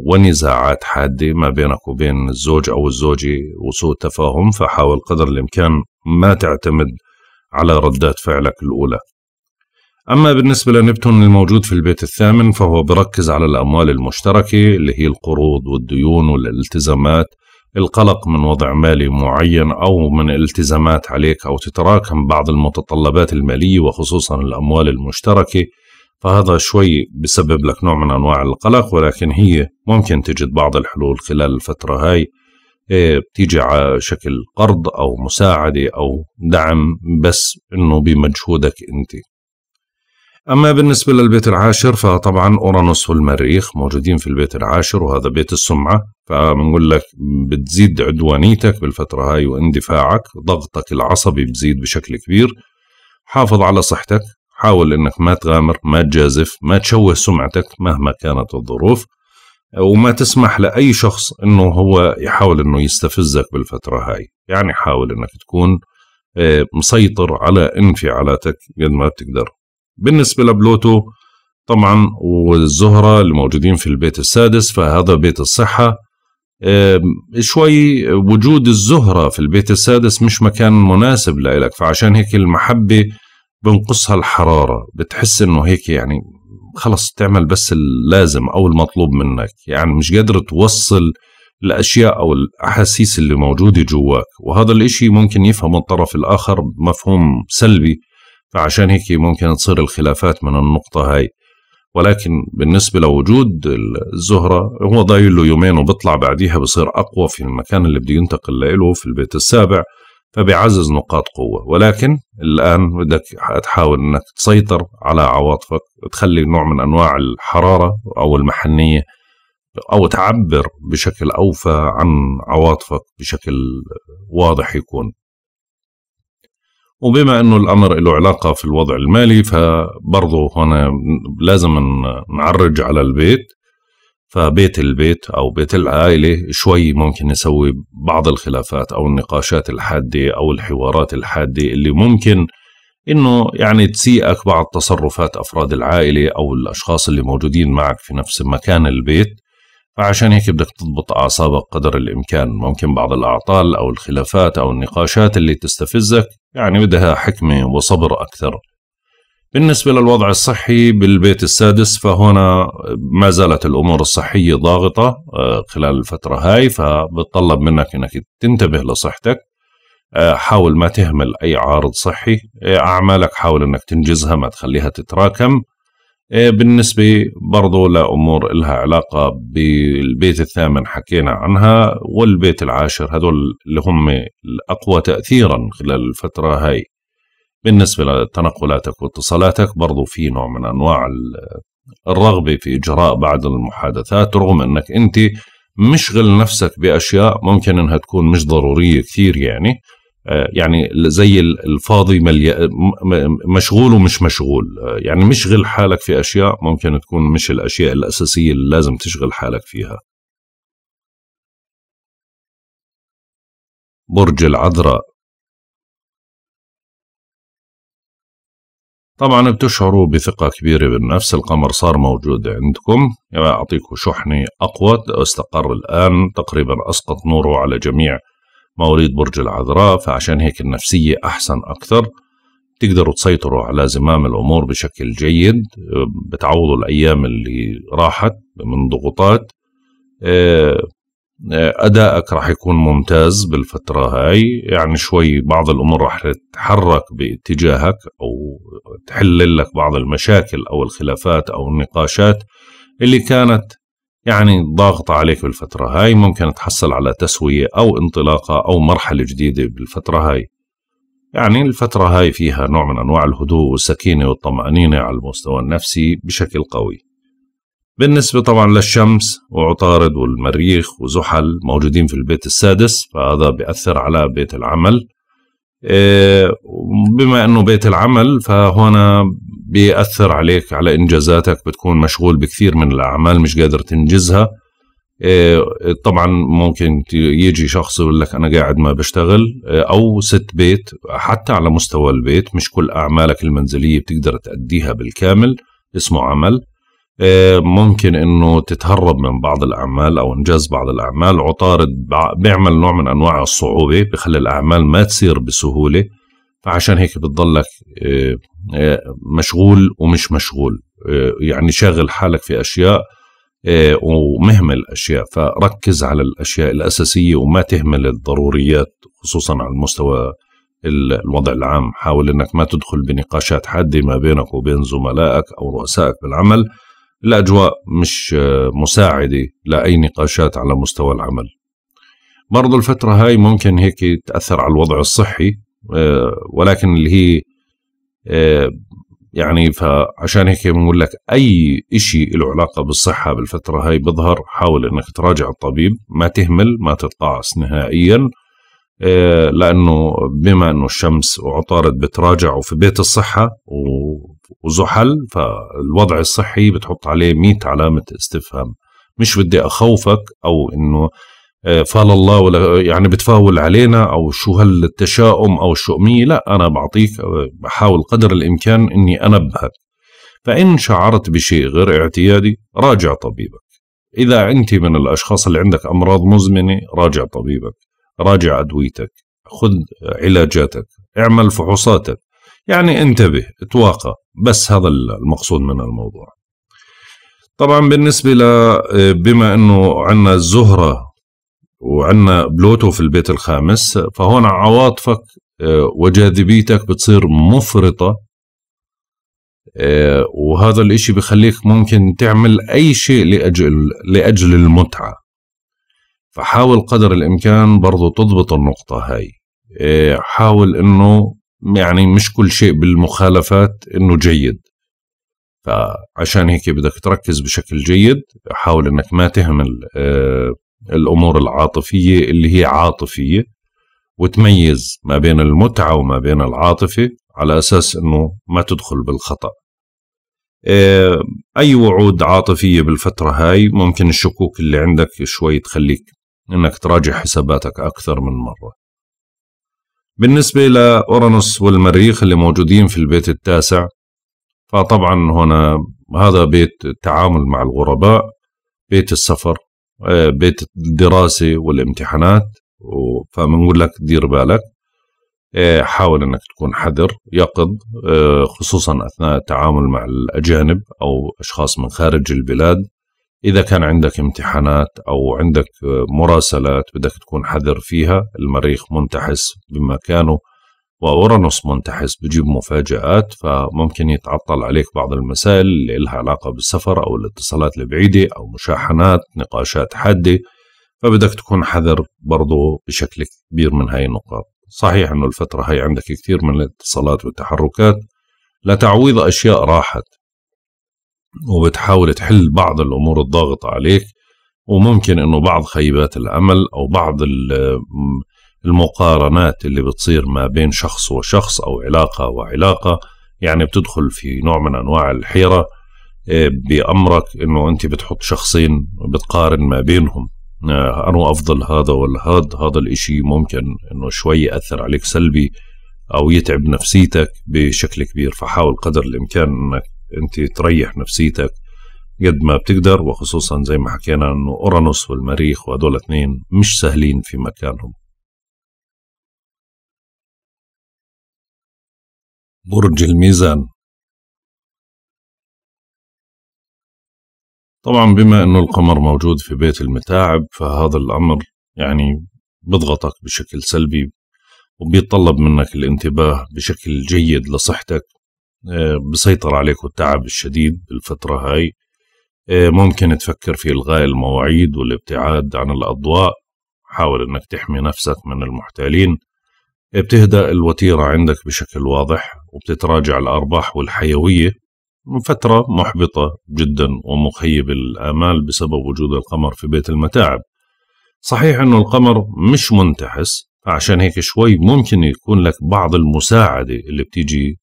[SPEAKER 1] ونزاعات حاده ما بينك وبين الزوج او الزوجه وسوء تفاهم فحاول قدر الامكان ما تعتمد على ردات فعلك الأولى أما بالنسبة لنبتون الموجود في البيت الثامن فهو بركز على الأموال المشتركة اللي هي القروض والديون والالتزامات القلق من وضع مالي معين أو من التزامات عليك أو تتراكم بعض المتطلبات المالية وخصوصا الأموال المشتركة فهذا شوي بسبب لك نوع من أنواع القلق ولكن هي ممكن تجد بعض الحلول خلال الفترة هاي بتيجي إيه، على شكل قرض أو مساعدة أو دعم بس أنه بمجهودك أنت أما بالنسبة للبيت العاشر فطبعا أورانوس والمريخ موجودين في البيت العاشر وهذا بيت السمعة فبنقول لك بتزيد عدوانيتك بالفترة هاي واندفاعك ضغطك العصبي بزيد بشكل كبير حافظ على صحتك حاول انك ما تغامر ما تجازف ما تشوه سمعتك مهما كانت الظروف وما تسمح لأي شخص أنه هو يحاول أنه يستفزك بالفترة هاي يعني حاول أنك تكون آه، مسيطر على انفعالاتك قد ما بتقدر بالنسبة لبلوتو طبعا والزهرة الموجودين في البيت السادس فهذا بيت الصحة آه، شوي وجود الزهرة في البيت السادس مش مكان مناسب لإلك فعشان هيك المحبة بنقصها الحرارة بتحس انه هيك يعني خلص تعمل بس اللازم او المطلوب منك يعني مش قادر توصل الاشياء او الاحاسيس اللي موجوده جواك وهذا الاشي ممكن يفهم الطرف الاخر مفهوم سلبي فعشان هيك ممكن تصير الخلافات من النقطه هاي ولكن بالنسبة لوجود الزهرة هو ضايل له يومين وبيطلع بعديها بصير أقوى في المكان اللي بده ينتقل له في البيت السابع فبيعزز نقاط قوة ولكن الآن بدك تحاول أنك تسيطر على عواطفك وتخلي نوع من أنواع الحرارة أو المحنية أو تعبر بشكل أوفى عن عواطفك بشكل واضح يكون وبما أنه الأمر له علاقة في الوضع المالي فبرضه هنا لازم نعرج على البيت فبيت البيت أو بيت العائلة شوي ممكن نسوي بعض الخلافات أو النقاشات الحادة أو الحوارات الحادة اللي ممكن انه يعني تسيئك بعض تصرفات افراد العائله او الاشخاص اللي موجودين معك في نفس مكان البيت فعشان هيك بدك تضبط اعصابك قدر الامكان ممكن بعض الاعطال او الخلافات او النقاشات اللي تستفزك يعني بدها حكمه وصبر اكثر بالنسبة للوضع الصحي بالبيت السادس فهنا ما زالت الأمور الصحية ضاغطة آه، خلال الفترة هاي فبتطلب منك أنك تنتبه لصحتك آه، حاول ما تهمل أي عارض صحي آه، أعمالك حاول أنك تنجزها ما تخليها تتراكم بالنسبة برضو لأمور إلها علاقة بالبيت الثامن حكينا عنها والبيت العاشر هذول اللي هم الأقوى تأثيرا خلال الفترة هاي بالنسبة لتنقلاتك واتصالاتك برضو في نوع من أنواع الرغبة في إجراء بعض المحادثات رغم أنك أنت مشغل نفسك بأشياء ممكن أنها تكون مش ضرورية كثير يعني آه، يعني زي الفاضي ملي... مشغول ومش مشغول آه، يعني مشغل حالك في أشياء ممكن تكون مش الأشياء الأساسية
[SPEAKER 2] اللي لازم تشغل حالك فيها برج العذراء طبعا بتشعروا بثقة كبيرة بالنفس القمر صار موجود عندكم
[SPEAKER 1] يعطيكم شحنة أقوى استقر الآن تقريبا أسقط نوره على جميع مواليد برج العذراء فعشان هيك النفسية أحسن أكثر تقدروا تسيطروا على زمام الأمور بشكل جيد بتعوضوا الأيام اللي راحت من ضغوطات آه، ادائك راح يكون ممتاز بالفتره هاي يعني شوي بعض الامور راح تتحرك باتجاهك او تحل لك بعض المشاكل او الخلافات او النقاشات اللي كانت يعني ضاغطة عليك بالفترة هاي ممكن تحصل على تسوية أو انطلاقة أو مرحلة جديدة بالفترة هاي يعني الفترة هاي فيها نوع من أنواع الهدوء والسكينة والطمأنينة على المستوى النفسي بشكل قوي بالنسبة طبعا للشمس وعطارد والمريخ وزحل موجودين في البيت السادس فهذا بيأثر على بيت العمل إيه، بما أنه بيت العمل فهنا بيأثر عليك على إنجازاتك بتكون مشغول بكثير من الأعمال مش قادر تنجزها إيه، طبعا ممكن يجي شخص يقول لك أنا قاعد ما بشتغل إيه، أو ست بيت حتى على مستوى البيت مش كل أعمالك المنزلية بتقدر تأديها بالكامل اسمه عمل آه، ممكن انه تتهرب من بعض الاعمال او انجاز بعض الاعمال عطارد بيعمل نوع من انواع الصعوبه بخلي الاعمال ما تصير بسهوله فعشان هيك بتضلك آه، آه، مشغول ومش مشغول يعني شاغل حالك في اشياء ومهمل اشياء فركز على الاشياء الاساسيه وما تهمل الضروريات خصوصا على المستوى الوضع العام حاول انك ما تدخل بنقاشات حاده ما بينك وبين زملائك او رؤسائك بالعمل الأجواء مش آه، مساعدة لأي نقاشات على مستوى العمل مرض الفترة هاي ممكن هيك تأثر على الوضع الصحي آه، ولكن اللي هي آه، يعني فعشان هيك بنقول لك اي إشي له علاقه بالصحه بالفتره هاي بظهر حاول انك تراجع الطبيب ما تهمل ما تتقاعس نهائيا لانه بما انه الشمس وعطارد بتراجعوا في بيت الصحه وزحل فالوضع الصحي بتحط عليه 100 علامة استفهام مش بدي أخوفك أو إنه آه، فال الله ولا يعني بتفاول علينا او شو هالتشاؤم او الشؤميه لا انا بعطيك آه، بحاول قدر الامكان اني انبهك فان شعرت بشيء غير اعتيادي راجع طبيبك اذا انت من الاشخاص اللي عندك امراض مزمنه راجع طبيبك راجع ادويتك خذ علاجاتك اعمل فحوصاتك يعني انتبه تواقع بس هذا المقصود من الموضوع طبعا بالنسبة ل بما انه عندنا الزهرة وعندنا بلوتو في البيت الخامس فهون عواطفك آه، وجاذبيتك بتصير مفرطة آه، وهذا الاشي بخليك ممكن تعمل اي شيء لأجل, لأجل المتعة فحاول قدر الامكان برضو تضبط النقطة هاي آه، حاول انه يعني مش كل شيء بالمخالفات انه جيد فعشان هيك بدك تركز بشكل جيد حاول انك ما تهمل آه، الامور العاطفيه اللي هي عاطفيه وتميز ما بين المتعه وما بين العاطفه على اساس انه ما تدخل بالخطا آه، اي وعود عاطفيه بالفتره هاي ممكن الشكوك اللي عندك شوي تخليك انك تراجع حساباتك اكثر من مره بالنسبة لأورانوس والمريخ اللي موجودين في البيت التاسع فطبعا هنا هذا بيت التعامل مع الغرباء بيت السفر آه، بيت الدراسة والامتحانات فبنقول لك دير بالك آه، حاول انك تكون حذر يقظ آه، خصوصا اثناء التعامل مع الاجانب او اشخاص من خارج البلاد إذا كان عندك امتحانات أو عندك مراسلات بدك تكون حذر فيها المريخ منتحس بمكانه وأورانوس منتحس بجيب مفاجآت فممكن يتعطل عليك بعض المسائل اللي لها علاقة بالسفر أو الاتصالات البعيدة أو مشاحنات نقاشات حادة فبدك تكون حذر برضو بشكل كبير من هاي النقاط صحيح أنه الفترة هاي عندك كثير من الاتصالات والتحركات لتعويض أشياء راحت وبتحاول تحل بعض الامور الضاغطه عليك وممكن انه بعض خيبات الامل او بعض المقارنات اللي بتصير ما بين شخص وشخص او علاقه وعلاقه يعني بتدخل في نوع من انواع الحيره آه، بامرك انه انت بتحط شخصين بتقارن ما بينهم آه، انا افضل هذا ولا هذا هذا الاشي ممكن انه شوي ياثر عليك سلبي او يتعب نفسيتك بشكل كبير فحاول قدر الامكان انك انت تريح نفسيتك قد ما بتقدر وخصوصا
[SPEAKER 2] زي ما حكينا انه اورانوس والمريخ وهدول اثنين مش سهلين في مكانهم برج الميزان طبعا بما انه القمر موجود في بيت المتاعب فهذا الامر يعني بضغطك
[SPEAKER 1] بشكل سلبي وبيتطلب منك الانتباه بشكل جيد لصحتك آه، بسيطر عليك التعب الشديد بالفترة هاي آه، ممكن تفكر في إلغاء المواعيد والابتعاد عن الأضواء حاول أنك تحمي نفسك من المحتالين بتهدأ الوتيرة عندك بشكل واضح وبتتراجع الأرباح والحيوية من فترة محبطة جدا ومخيب الآمال بسبب وجود القمر في بيت المتاعب صحيح أنه القمر مش منتحس عشان هيك شوي ممكن يكون لك بعض المساعدة اللي بتيجي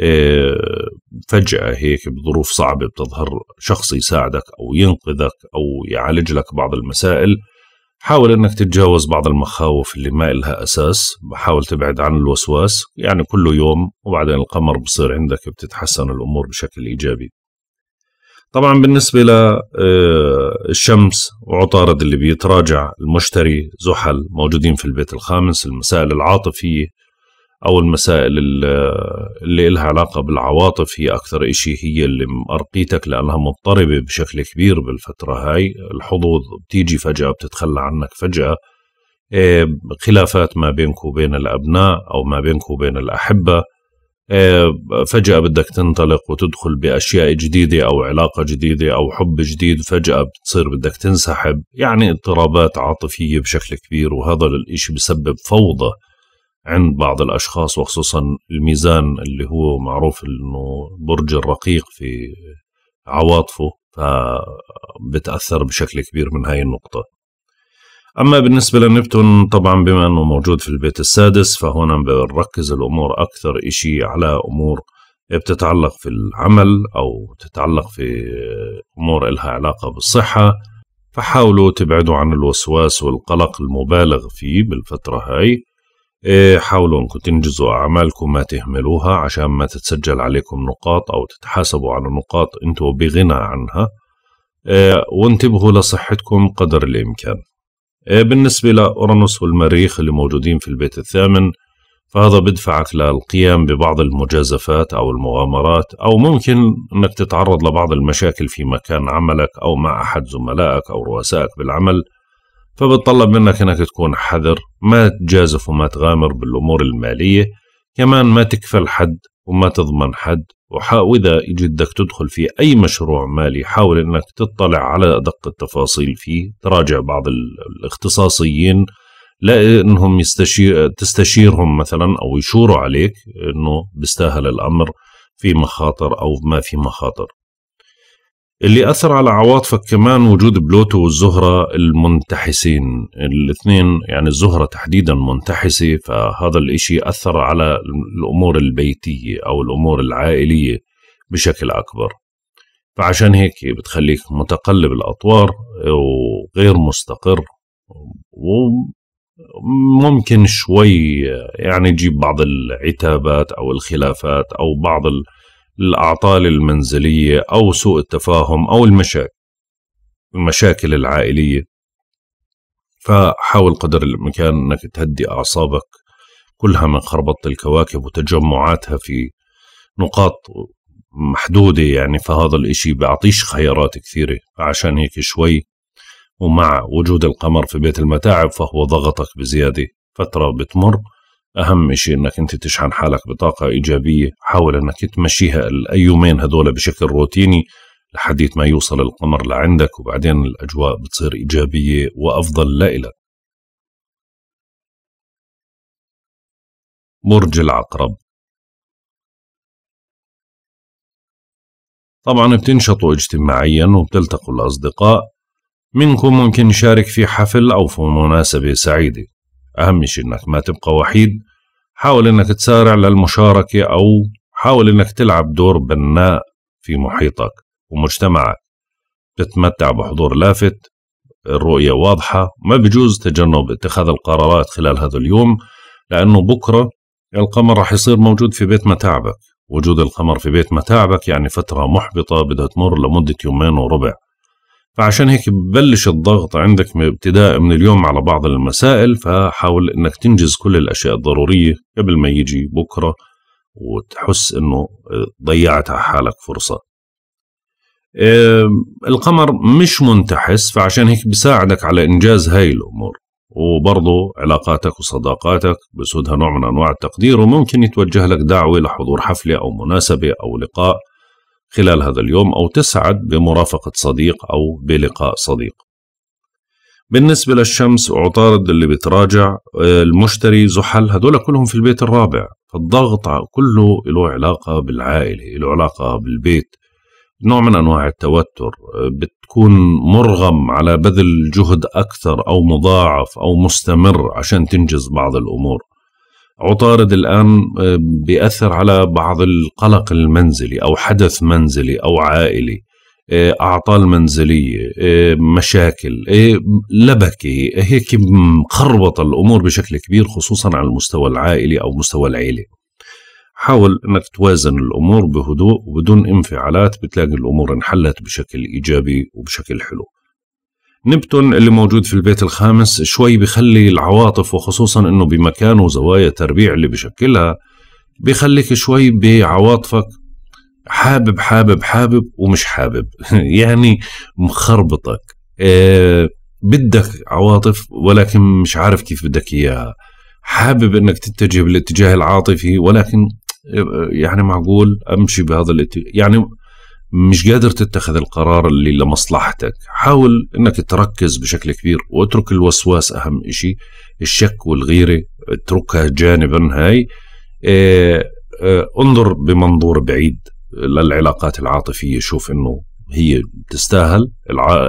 [SPEAKER 1] آه، فجأة هيك بظروف صعبة بتظهر شخص يساعدك أو ينقذك أو يعالج لك بعض المسائل حاول أنك تتجاوز بعض المخاوف اللي ما إلها أساس حاول تبعد عن الوسواس يعني كل يوم وبعدين القمر بصير عندك بتتحسن الأمور بشكل إيجابي طبعا بالنسبة للشمس آه، وعطارد اللي بيتراجع المشتري زحل موجودين في البيت الخامس المسائل العاطفية او المسائل اللي لها علاقه بالعواطف هي اكثر شيء هي اللي مأرقيتك لانها مضطربه بشكل كبير بالفتره هاي الحظوظ بتيجي فجاه بتتخلى عنك فجاه إيه، خلافات ما بينك وبين الابناء او ما بينك وبين الاحبه إيه، فجاه بدك تنطلق وتدخل باشياء جديده او علاقه جديده او حب جديد فجاه بتصير بدك تنسحب يعني اضطرابات عاطفيه بشكل كبير وهذا الشيء بسبب فوضى عند بعض الاشخاص وخصوصا الميزان اللي هو معروف انه برج الرقيق في عواطفه فبتاثر بشكل كبير من هاي النقطه اما بالنسبه لنبتون طبعا بما انه موجود في البيت السادس فهنا بنركز الامور اكثر إشي على امور بتتعلق في العمل او تتعلق في امور إلها علاقه بالصحه فحاولوا تبعدوا عن الوسواس والقلق المبالغ فيه بالفترة هاي إيه، حاولوا انكم تنجزوا اعمالكم ما تهملوها عشان ما تتسجل عليكم نقاط او تتحاسبوا على نقاط انتم بغنى عنها إيه، وانتبهوا لصحتكم قدر الامكان إيه، بالنسبة لأورانوس والمريخ اللي موجودين في البيت الثامن فهذا بدفعك للقيام ببعض المجازفات أو المغامرات أو ممكن أنك تتعرض لبعض المشاكل في مكان عملك أو مع أحد زملائك أو رؤسائك بالعمل فبتطلب منك انك تكون حذر ما تجازف وما تغامر بالامور الماليه كمان ما تكفل حد وما تضمن حد وإذا جدك بدك تدخل في أي مشروع مالي حاول أنك تطلع على أدق التفاصيل فيه تراجع بعض الاختصاصيين لأنهم يستشير تستشيرهم مثلا أو يشوروا عليك أنه بيستاهل الأمر في مخاطر أو ما في مخاطر اللي أثر على عواطفك كمان وجود بلوتو والزهرة المنتحسين الاثنين يعني الزهرة تحديدا منتحسة فهذا الإشي أثر على الأمور البيتية أو الأمور العائلية بشكل أكبر فعشان هيك بتخليك متقلب الأطوار وغير مستقر وممكن شوي يعني تجيب بعض العتابات أو الخلافات أو بعض ال الأعطال المنزلية أو سوء التفاهم أو المشاكل المشاكل العائلية فحاول قدر الإمكان أنك تهدي أعصابك كلها من خربطة الكواكب وتجمعاتها في نقاط محدودة يعني فهذا الإشي بيعطيش خيارات كثيرة عشان هيك شوي ومع وجود القمر في بيت المتاعب فهو ضغطك بزيادة فترة بتمر اهم شيء انك انت تشحن حالك بطاقه ايجابيه حاول انك تمشيها الايومين هذول بشكل روتيني لحديت ما يوصل القمر لعندك وبعدين
[SPEAKER 2] الاجواء بتصير ايجابيه وافضل لإلك برج العقرب طبعا بتنشطوا اجتماعيا وبتلتقوا الأصدقاء
[SPEAKER 1] منكم ممكن يشارك في حفل أو في مناسبة سعيدة أهم شيء أنك ما تبقى وحيد حاول انك تسارع للمشاركه او حاول انك تلعب دور بناء في محيطك ومجتمعك تتمتع بحضور لافت الرؤية واضحة ما بجوز تجنب اتخاذ القرارات خلال هذا اليوم لأنه بكرة القمر راح يصير موجود في بيت متاعبك وجود القمر في بيت متاعبك يعني فترة محبطة بدها تمر لمدة يومين وربع فعشان هيك ببلش الضغط عندك ابتداء من اليوم على بعض المسائل فحاول انك تنجز كل الاشياء الضروريه قبل ما يجي بكره وتحس انه ضيعت على حالك فرصه. القمر مش منتحس فعشان هيك بيساعدك على انجاز هاي الامور وبرضه علاقاتك وصداقاتك بسودها نوع من انواع التقدير وممكن يتوجه لك دعوه لحضور حفله او مناسبه او لقاء خلال هذا اليوم أو تسعد بمرافقة صديق أو بلقاء صديق بالنسبة للشمس وعطارد اللي بتراجع آه، المشتري زحل هذول كلهم في البيت الرابع فالضغط كله له علاقة بالعائلة له علاقة بالبيت نوع من أنواع التوتر آه، بتكون مرغم على بذل جهد أكثر أو مضاعف أو مستمر عشان تنجز بعض الأمور عطارد الآن آه، بيأثر على بعض القلق المنزلي أو حدث منزلي أو عائلي آه، أعطال منزلية آه، مشاكل لبكة هيك مخربطة الأمور بشكل كبير خصوصا على المستوى العائلي أو مستوى العيلة حاول أنك توازن الأمور بهدوء وبدون انفعالات بتلاقي الأمور انحلت بشكل إيجابي وبشكل حلو نبتون اللي موجود في البيت الخامس شوي بخلي العواطف وخصوصا انه بمكانه وزوايا التربيع اللي بشكلها بخليك شوي بعواطفك حابب حابب حابب ومش حابب [laughs] يعني مخربطك آه بدك عواطف ولكن مش عارف كيف بدك اياها حابب انك تتجه بالاتجاه العاطفي ولكن آه، يعني معقول امشي بهذا الاتجاه يعني مش قادر تتخذ القرار اللي لمصلحتك حاول انك تركز بشكل كبير واترك الوسواس اهم اشي الشك والغيرة اتركها جانبا هاي اه اه انظر بمنظور بعيد للعلاقات العاطفية شوف انه هي تستاهل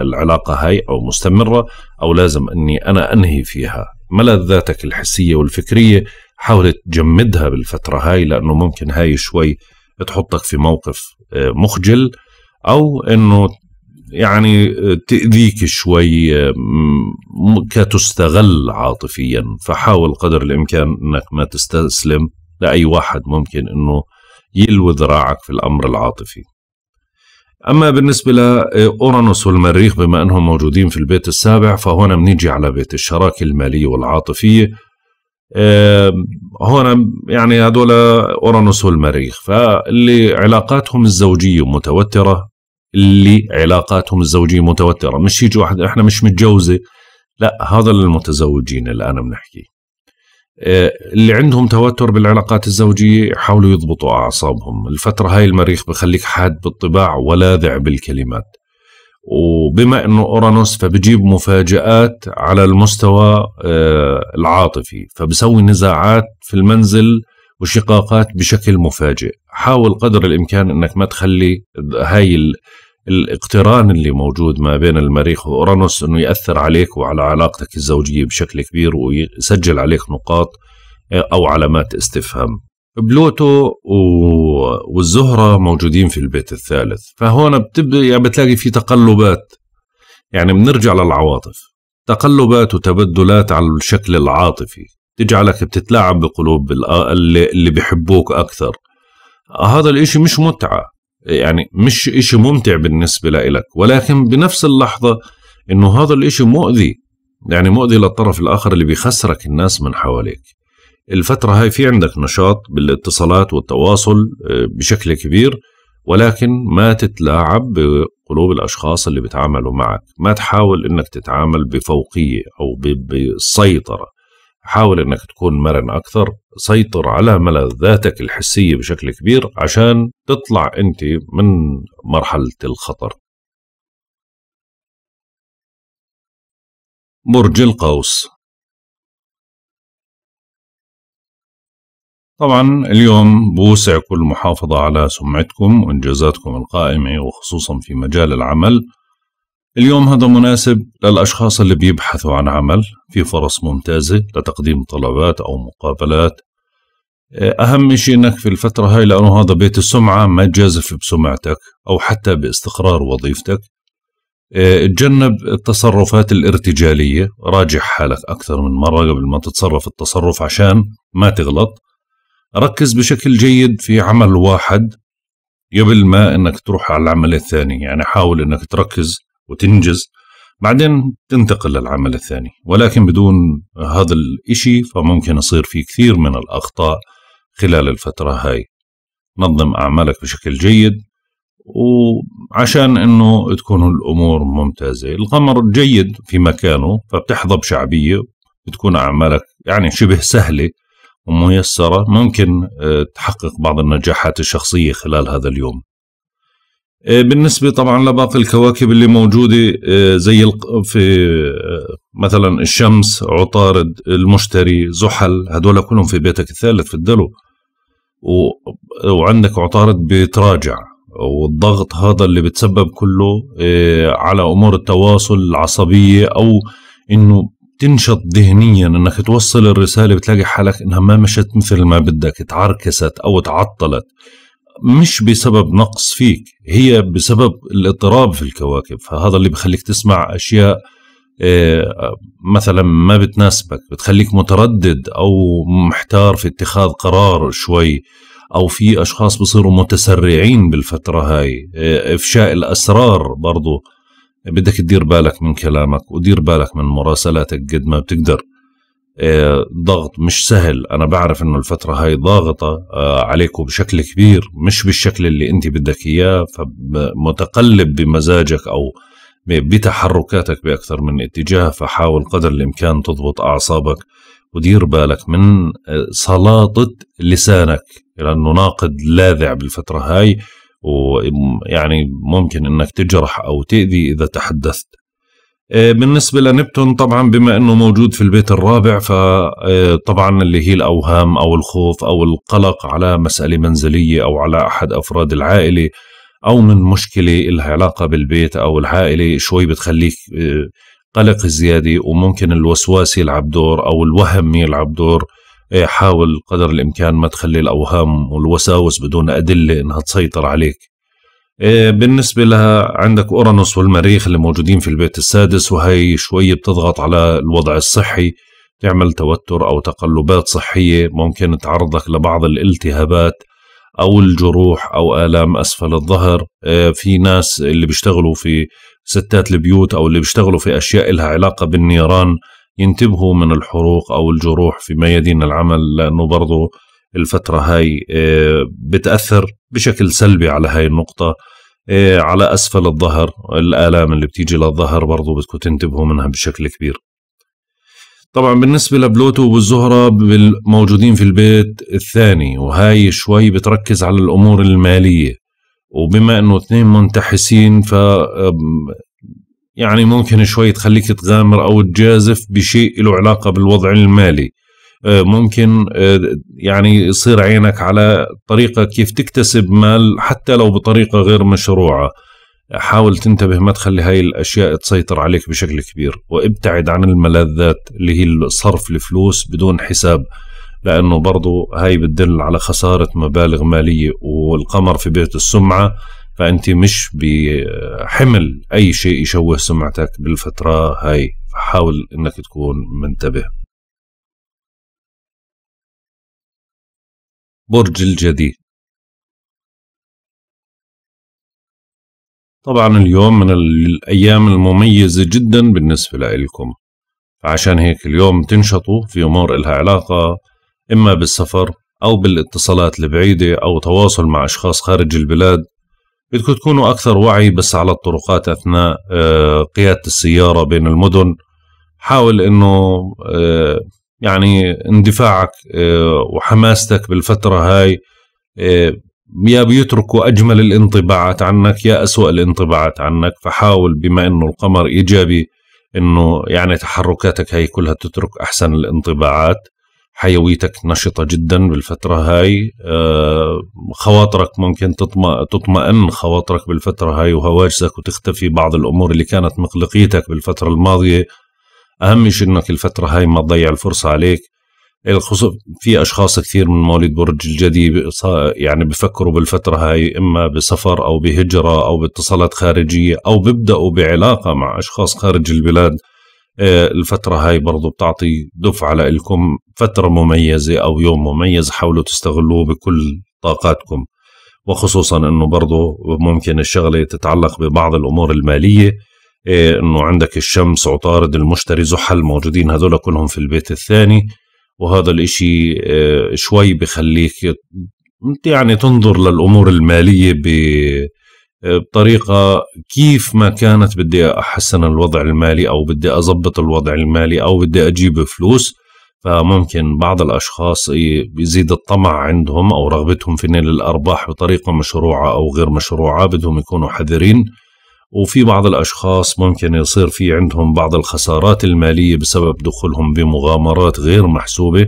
[SPEAKER 1] العلاقة هاي او مستمرة او لازم اني انا انهي فيها ملذاتك الحسية والفكرية حاول تجمدها بالفترة هاي لانه ممكن هاي شوي تحطك في موقف آه، مخجل او انه يعني آه، تأذيك شوي آه، كتستغل عاطفيا فحاول قدر الإمكان أنك ما تستسلم لأي واحد ممكن أنه يلوي ذراعك في الأمر العاطفي أما بالنسبة لأورانوس والمريخ بما أنهم موجودين في البيت السابع فهنا بنيجي على بيت الشراكة المالية والعاطفية هون يعني هذول اورانوس والمريخ فاللي علاقاتهم الزوجيه متوتره اللي علاقاتهم الزوجيه متوتره مش يجي واحد احنا مش متجوزه لا هذا المتزوجين اللي انا بنحكي آه، اللي عندهم توتر بالعلاقات الزوجيه يحاولوا يضبطوا اعصابهم الفتره هاي المريخ بخليك حاد بالطباع ولاذع بالكلمات وبما انه اورانوس فبجيب مفاجآت على المستوى آه، العاطفي فبسوي نزاعات في المنزل وشقاقات بشكل مفاجئ حاول قدر الامكان انك ما تخلي هاي الاقتران اللي موجود ما بين المريخ واورانوس انه ياثر عليك وعلى علاقتك الزوجيه بشكل كبير ويسجل عليك نقاط آه، او علامات استفهام بلوتو و... والزهرة موجودين في البيت الثالث فهون بتبقى يعني بتلاقي في تقلبات يعني بنرجع للعواطف تقلبات وتبدلات على الشكل العاطفي تجعلك بتتلاعب بقلوب اللي, اللي بيحبوك أكثر هذا الإشي مش متعة يعني مش إشي ممتع بالنسبة لإلك ولكن بنفس اللحظة إنه هذا الإشي مؤذي يعني مؤذي للطرف الآخر اللي بيخسرك الناس من حواليك الفترة هاي في عندك نشاط بالاتصالات والتواصل آه، بشكل كبير ولكن ما تتلاعب بقلوب الأشخاص اللي بيتعاملوا معك ما تحاول أنك تتعامل بفوقية أو بسيطرة حاول أنك تكون مرن أكثر سيطر على ملذاتك الحسية بشكل كبير عشان
[SPEAKER 2] تطلع أنت من مرحلة الخطر برج القوس طبعا اليوم بوسع كل محافظة على
[SPEAKER 1] سمعتكم وإنجازاتكم القائمة وخصوصا في مجال العمل اليوم هذا مناسب للأشخاص اللي بيبحثوا عن عمل في فرص ممتازة لتقديم طلبات أو مقابلات أهم شيء أنك في الفترة هاي لأنه هذا بيت السمعة ما تجازف بسمعتك أو حتى باستقرار وظيفتك تجنب التصرفات الارتجالية راجع حالك أكثر من مرة قبل ما تتصرف التصرف عشان ما تغلط ركز بشكل جيد في عمل واحد قبل ما انك تروح على العمل الثاني يعني حاول انك تركز وتنجز بعدين تنتقل للعمل الثاني ولكن بدون هذا الإشي فممكن يصير في كثير من الأخطاء خلال الفترة هاي نظم أعمالك بشكل جيد وعشان انه تكون الامور ممتازه القمر جيد في مكانه فبتحظى بشعبيه بتكون اعمالك يعني شبه سهله وميسرة ممكن آه، تحقق بعض النجاحات الشخصية خلال هذا اليوم آه، بالنسبة طبعا لباقي الكواكب اللي موجودة آه، زي في مثلا الشمس عطارد المشتري زحل هدول كلهم في بيتك الثالث في الدلو وعندك عطارد بيتراجع والضغط هذا اللي بتسبب كله على أمور التواصل العصبية أو انه تنشط ذهنيا انك توصل الرساله بتلاقي حالك انها ما مشت مثل ما بدك تعركست او تعطلت مش بسبب نقص فيك هي بسبب الاضطراب في الكواكب فهذا اللي بخليك تسمع اشياء آه، مثلا ما بتناسبك بتخليك متردد او محتار في اتخاذ قرار شوي او في اشخاص بصيروا متسرعين بالفتره هاي آه، افشاء الاسرار برضو بدك تدير بالك من كلامك ودير بالك من مراسلاتك قد ما بتقدر آه، ضغط مش سهل انا بعرف انه الفتره هاي ضاغطه آه، عليكم بشكل كبير مش بالشكل اللي انت بدك اياه فمتقلب بمزاجك او بتحركاتك باكثر من اتجاه فحاول قدر الامكان تضبط اعصابك ودير بالك من آه، سلاطه لسانك لانه ناقد لاذع بالفتره هاي ويعني ممكن انك تجرح او تاذي اذا تحدثت آه، بالنسبة لنبتون طبعا بما انه موجود في البيت الرابع فطبعا آه، اللي هي الاوهام او الخوف او القلق على مسألة منزلية او على احد افراد العائلة او من مشكلة لها علاقة بالبيت او العائلة شوي بتخليك آه، قلق زيادة وممكن الوسواس يلعب دور او الوهم يلعب دور إيه، حاول قدر الامكان ما تخلي الاوهام والوساوس بدون ادله انها تسيطر عليك إيه، بالنسبة لها عندك أورانوس والمريخ اللي موجودين في البيت السادس وهي شوي بتضغط على الوضع الصحي تعمل توتر أو تقلبات صحية ممكن تعرضك لبعض الالتهابات أو الجروح أو آلام أسفل الظهر إيه، في ناس اللي بيشتغلوا في ستات البيوت أو اللي بيشتغلوا في أشياء لها علاقة بالنيران ينتبهوا من الحروق أو الجروح في ميادين العمل لأنه برضو الفترة هاي آه، بتأثر بشكل سلبي على هاي النقطة آه، على أسفل الظهر الآلام اللي بتيجي للظهر برضو بدكم تنتبهوا منها بشكل كبير طبعا بالنسبة لبلوتو والزهرة موجودين في البيت الثاني وهاي شوي بتركز على الأمور المالية وبما أنه اثنين منتحسين ف يعني ممكن شوي تخليك تغامر أو تجازف بشيء له علاقة بالوضع المالي آه، ممكن آه، يعني يصير عينك على طريقة كيف تكتسب مال حتى لو بطريقة غير مشروعة حاول تنتبه ما تخلي هاي الأشياء تسيطر عليك بشكل كبير وابتعد عن الملذات اللي هي صرف الفلوس بدون حساب لأنه برضو هاي بتدل على خسارة مبالغ مالية والقمر في بيت السمعة فانت مش بحمل اي شيء يشوه سمعتك
[SPEAKER 2] بالفتره هاي فحاول انك تكون منتبه برج الجدي طبعا اليوم من الايام المميزه
[SPEAKER 1] جدا بالنسبه لإلكم عشان هيك اليوم تنشطوا في امور إلها علاقه اما بالسفر او بالاتصالات البعيده او تواصل مع اشخاص خارج البلاد بدكم تكونوا اكثر وعي بس على الطرقات اثناء آه، قياده السياره بين المدن حاول انه آه، يعني اندفاعك آه، وحماستك بالفتره هاي يا بيتركوا اجمل الانطباعات عنك يا اسوا الانطباعات عنك فحاول بما انه القمر ايجابي انه يعني تحركاتك هاي كلها تترك احسن الانطباعات حيويتك نشطة جدا بالفترة هاي آه، خواطرك ممكن تطمئن خواطرك بالفترة هاي وهواجسك وتختفي بعض الأمور اللي كانت مقلقيتك بالفترة الماضية أهم شيء إنك الفترة هاي ما تضيع الفرصة عليك الخصوص في أشخاص كثير من مواليد برج الجدي يعني بفكروا بالفترة هاي إما بسفر أو بهجرة أو باتصالات خارجية أو بيبدأوا بعلاقة مع أشخاص خارج البلاد الفترة هاي برضو بتعطي دفعة لإلكم فترة مميزة أو يوم مميز حاولوا تستغلوه بكل طاقاتكم وخصوصا أنه برضو ممكن الشغلة تتعلق ببعض الأمور المالية إيه، أنه عندك الشمس عطارد المشتري زحل موجودين هذول كلهم في البيت الثاني وهذا الإشي إيه، شوي بخليك يعني تنظر للأمور المالية آه، بطريقه كيف ما كانت بدي احسن الوضع المالي او بدي اظبط الوضع المالي او بدي اجيب فلوس فممكن بعض الاشخاص يزيد الطمع عندهم او رغبتهم في نيل الارباح بطريقه مشروعه او غير مشروعه بدهم يكونوا حذرين وفي بعض الاشخاص ممكن يصير في عندهم بعض الخسارات الماليه بسبب دخولهم بمغامرات غير محسوبه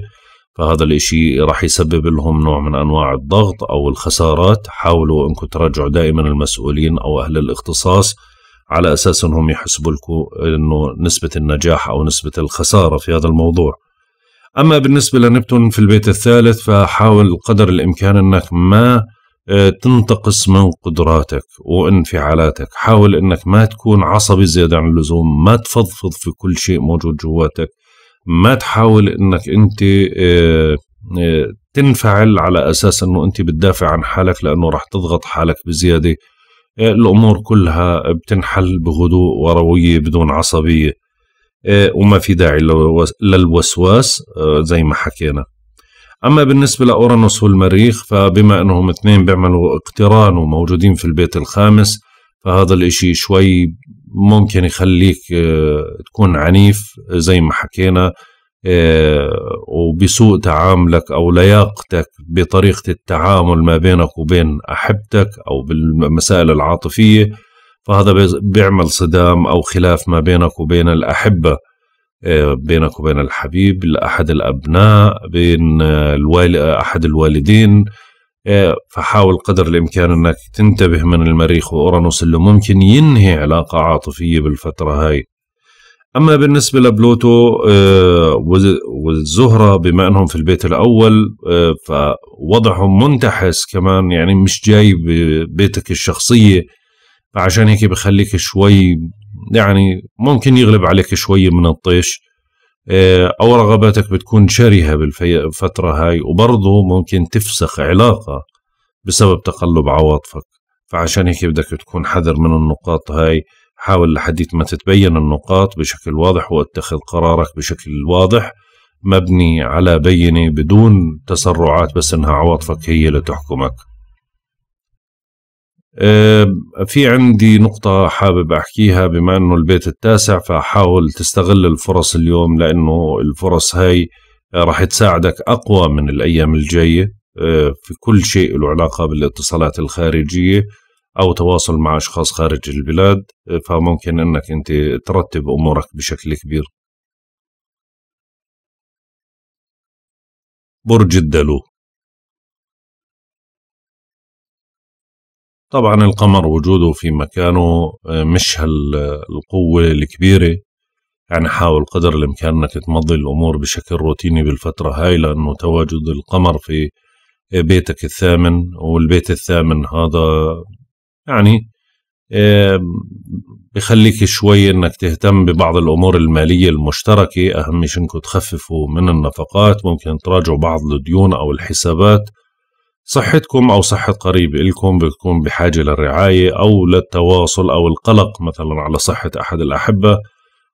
[SPEAKER 1] فهذا الإشي راح يسبب لهم نوع من أنواع الضغط أو الخسارات حاولوا أنكم تراجعوا دائما المسؤولين أو أهل الاختصاص على أساس أنهم يحسبوا لكم أنه نسبة النجاح أو نسبة الخسارة في هذا الموضوع أما بالنسبة لنبتون في البيت الثالث فحاول قدر الإمكان أنك ما آه، تنتقص من قدراتك وانفعالاتك حاول أنك ما تكون عصبي زيادة عن اللزوم ما تفضفض في كل شيء موجود جواتك ما تحاول انك انت آه، آه، تنفعل على اساس انه انت بتدافع عن حالك لانه رح تضغط حالك بزياده آه، الامور كلها بتنحل بهدوء ورويه بدون عصبيه وما في داعي للوسواس زي ما حكينا اما بالنسبه لاورانوس والمريخ فبما انهم اثنين بيعملوا اقتران وموجودين في البيت الخامس فهذا الاشي شوي ممكن يخليك آه، تكون عنيف آه، زي ما حكينا آه، وبسوء تعاملك او لياقتك بطريقه التعامل ما بينك وبين احبتك او بالمسائل العاطفيه فهذا بيعمل صدام او خلاف ما بينك وبين الاحبه بينك وبين الحبيب احد الابناء بين احد الوالدين فحاول قدر الامكان انك تنتبه من المريخ واورانوس اللي ممكن ينهي علاقه عاطفيه بالفتره هاي اما بالنسبه لبلوتو آه، والزهره بما انهم في البيت الاول آه، فوضعهم منتحس كمان يعني مش جاي ببيتك الشخصيه فعشان هيك بخليك شوي يعني ممكن يغلب عليك شوي من الطيش آه، او رغباتك بتكون شرهه بالفتره هاي وبرضه ممكن تفسخ علاقه بسبب تقلب عواطفك فعشان هيك بدك تكون حذر من النقاط هاي حاول لحديت ما تتبين النقاط بشكل واضح واتخذ قرارك بشكل واضح مبني على بينه بدون تسرعات بس انها عواطفك هي اللي تحكمك آه، في عندي نقطة حابب أحكيها بما أنه البيت التاسع فحاول تستغل الفرص اليوم لأنه الفرص هاي راح تساعدك أقوى من الأيام الجاية آه، في كل شيء له علاقة بالاتصالات الخارجية
[SPEAKER 2] أو تواصل مع أشخاص خارج البلاد آه، فممكن أنك أنت ترتب أمورك بشكل كبير برج الدلو طبعا القمر وجوده في مكانه آه، مش هالقوة الكبيرة
[SPEAKER 1] يعني حاول قدر الإمكان أنك تمضي الأمور بشكل روتيني بالفترة هاي لأنه تواجد القمر في بيتك الثامن والبيت الثامن هذا يعني آه، بخليك شوي انك تهتم ببعض الامور الماليه المشتركه اهم شيء انكم تخففوا من النفقات ممكن تراجعوا بعض الديون او الحسابات صحتكم او صحه قريب لكم بتكون بحاجه للرعايه او للتواصل او القلق مثلا على صحه احد الاحبه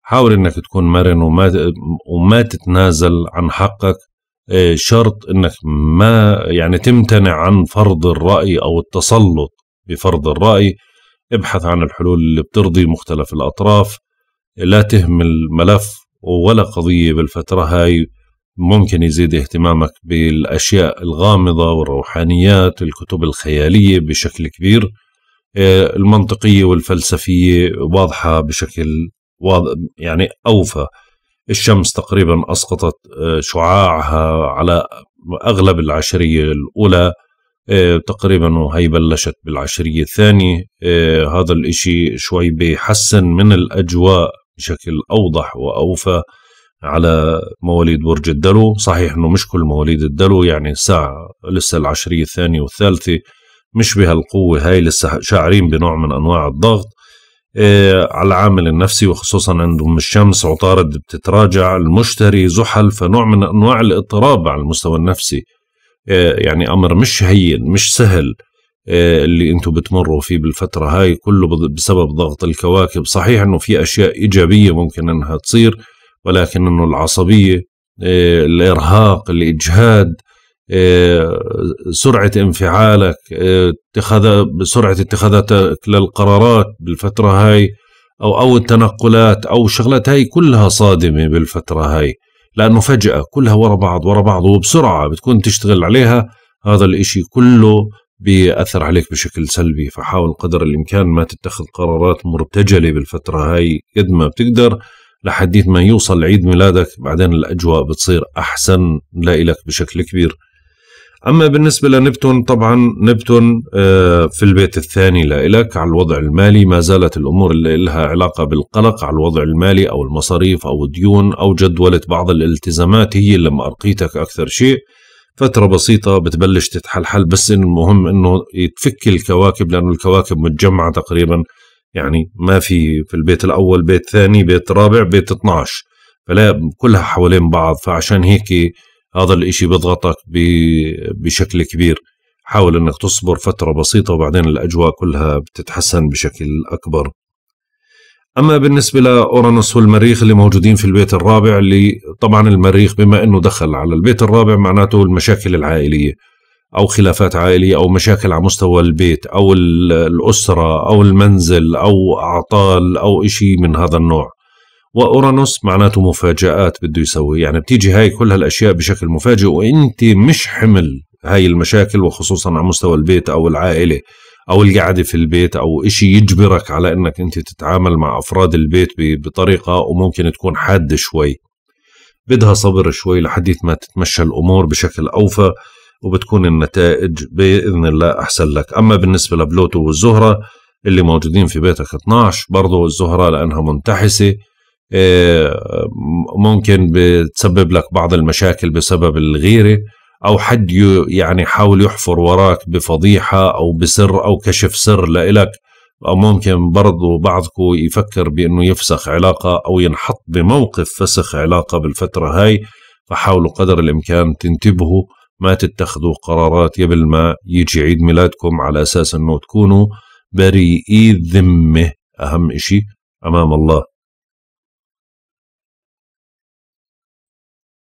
[SPEAKER 1] حاول انك تكون مرن وما وما تتنازل عن حقك آه، شرط انك ما يعني تمتنع عن فرض الراي او التسلط بفرض الراي ابحث عن الحلول اللي بترضي مختلف الاطراف لا تهمل ملف ولا قضيه بالفتره هاي ممكن يزيد اهتمامك بالأشياء الغامضة والروحانيات الكتب الخيالية بشكل كبير آه، المنطقية والفلسفية واضحة بشكل واضح يعني أوفى الشمس تقريبا أسقطت آه، شعاعها على أغلب العشرية الأولى آه، تقريبا وهي بلشت بالعشرية الثانية هذا الإشي شوي بيحسن من الأجواء بشكل أوضح وأوفى على مواليد برج الدلو صحيح أنه مش كل مواليد الدلو يعني الساعة لسه العشرية الثانية والثالثة مش بهالقوة هاي لسه شاعرين بنوع من أنواع الضغط إيه على العامل النفسي وخصوصا عندهم الشمس عطارد بتتراجع المشتري زحل فنوع من أنواع الاضطراب على المستوى النفسي إيه يعني أمر مش هين مش سهل إيه اللي انتم بتمروا فيه بالفترة هاي كله بسبب ضغط الكواكب صحيح انه في اشياء ايجابية ممكن انها تصير ولكن انه العصبيه آه، الارهاق الاجهاد آه، سرعه انفعالك آه، اتخاذ سرعه اتخاذك للقرارات بالفتره هاي او او التنقلات او الشغلات هاي كلها صادمه بالفتره هاي لانه فجاه كلها ورا بعض ورا بعض وبسرعه بتكون تشتغل عليها هذا الإشي كله بيأثر عليك بشكل سلبي فحاول قدر الإمكان ما تتخذ قرارات مرتجلة بالفترة هاي قد ما بتقدر لحديت ما يوصل عيد ميلادك بعدين الأجواء بتصير أحسن لإلك بشكل كبير أما بالنسبة لنبتون طبعا نبتون آه، في البيت الثاني لإلك على الوضع المالي ما زالت الأمور اللي لها علاقة بالقلق على الوضع المالي أو المصاريف أو الديون أو جدولة بعض الالتزامات هي اللي مأرقيتك أكثر شيء فترة بسيطة بتبلش تتحلحل بس المهم أنه يتفك الكواكب لأنه الكواكب متجمعة تقريبا يعني ما في في البيت الاول بيت ثاني بيت رابع بيت 12 فلا كلها حوالين بعض فعشان هيك هذا الاشي بيضغطك بشكل كبير حاول انك تصبر فتره بسيطه وبعدين الاجواء كلها بتتحسن بشكل اكبر اما بالنسبه لاورانوس والمريخ اللي موجودين في البيت الرابع اللي طبعا المريخ بما انه دخل على البيت الرابع معناته المشاكل العائليه او خلافات عائليه او مشاكل على مستوى البيت او الاسره او المنزل او اعطال او إشي من هذا النوع واورانوس معناته مفاجات بده يسوي يعني بتيجي هاي كل هالاشياء بشكل مفاجئ وانت مش حمل هاي المشاكل وخصوصا على مستوى البيت او العائله او القعده في البيت او إشي يجبرك على انك انت تتعامل مع افراد البيت بطريقه وممكن تكون حاده شوي بدها صبر شوي لحديث ما تتمشى الامور بشكل اوفى وبتكون النتائج باذن الله احسن لك اما بالنسبه لبلوتو والزهره اللي موجودين في بيتك 12 برضه الزهره لانها منتحسه آه، ممكن بتسبب لك بعض المشاكل بسبب الغيره او حد يعني يحاول يحفر وراك بفضيحه او بسر او كشف سر لإلك او ممكن برضه بعضكم يفكر بانه يفسخ علاقه او ينحط بموقف فسخ علاقه بالفتره هاي فحاولوا قدر الامكان تنتبهوا ما تتخذوا قرارات قبل ما يجي عيد ميلادكم على أساس أنه تكونوا
[SPEAKER 2] بريئي ذمة أهم إشي أمام الله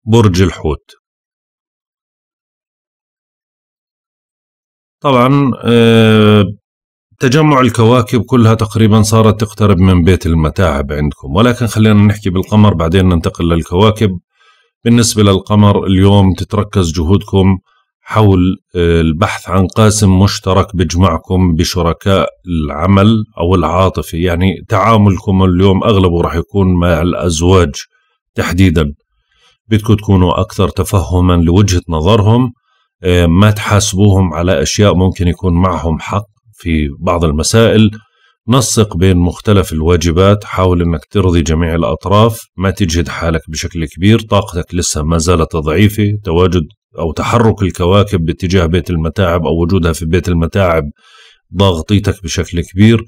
[SPEAKER 2] برج الحوت طبعا آه،
[SPEAKER 1] تجمع الكواكب كلها تقريبا صارت تقترب من بيت المتاعب عندكم ولكن خلينا نحكي بالقمر بعدين ننتقل للكواكب بالنسبة للقمر اليوم تتركز جهودكم حول آه، البحث عن قاسم مشترك بجمعكم بشركاء العمل أو العاطفة يعني تعاملكم اليوم أغلبه راح يكون مع الأزواج تحديدا بدكم تكونوا أكثر تفهما لوجهة نظرهم آه، ما تحاسبوهم على أشياء ممكن يكون معهم حق في بعض المسائل نسق بين مختلف الواجبات حاول انك ترضي جميع الاطراف ما تجهد حالك بشكل كبير طاقتك لسه ما زالت ضعيفه تواجد او تحرك الكواكب باتجاه بيت المتاعب او وجودها في بيت المتاعب ضاغطيتك بشكل كبير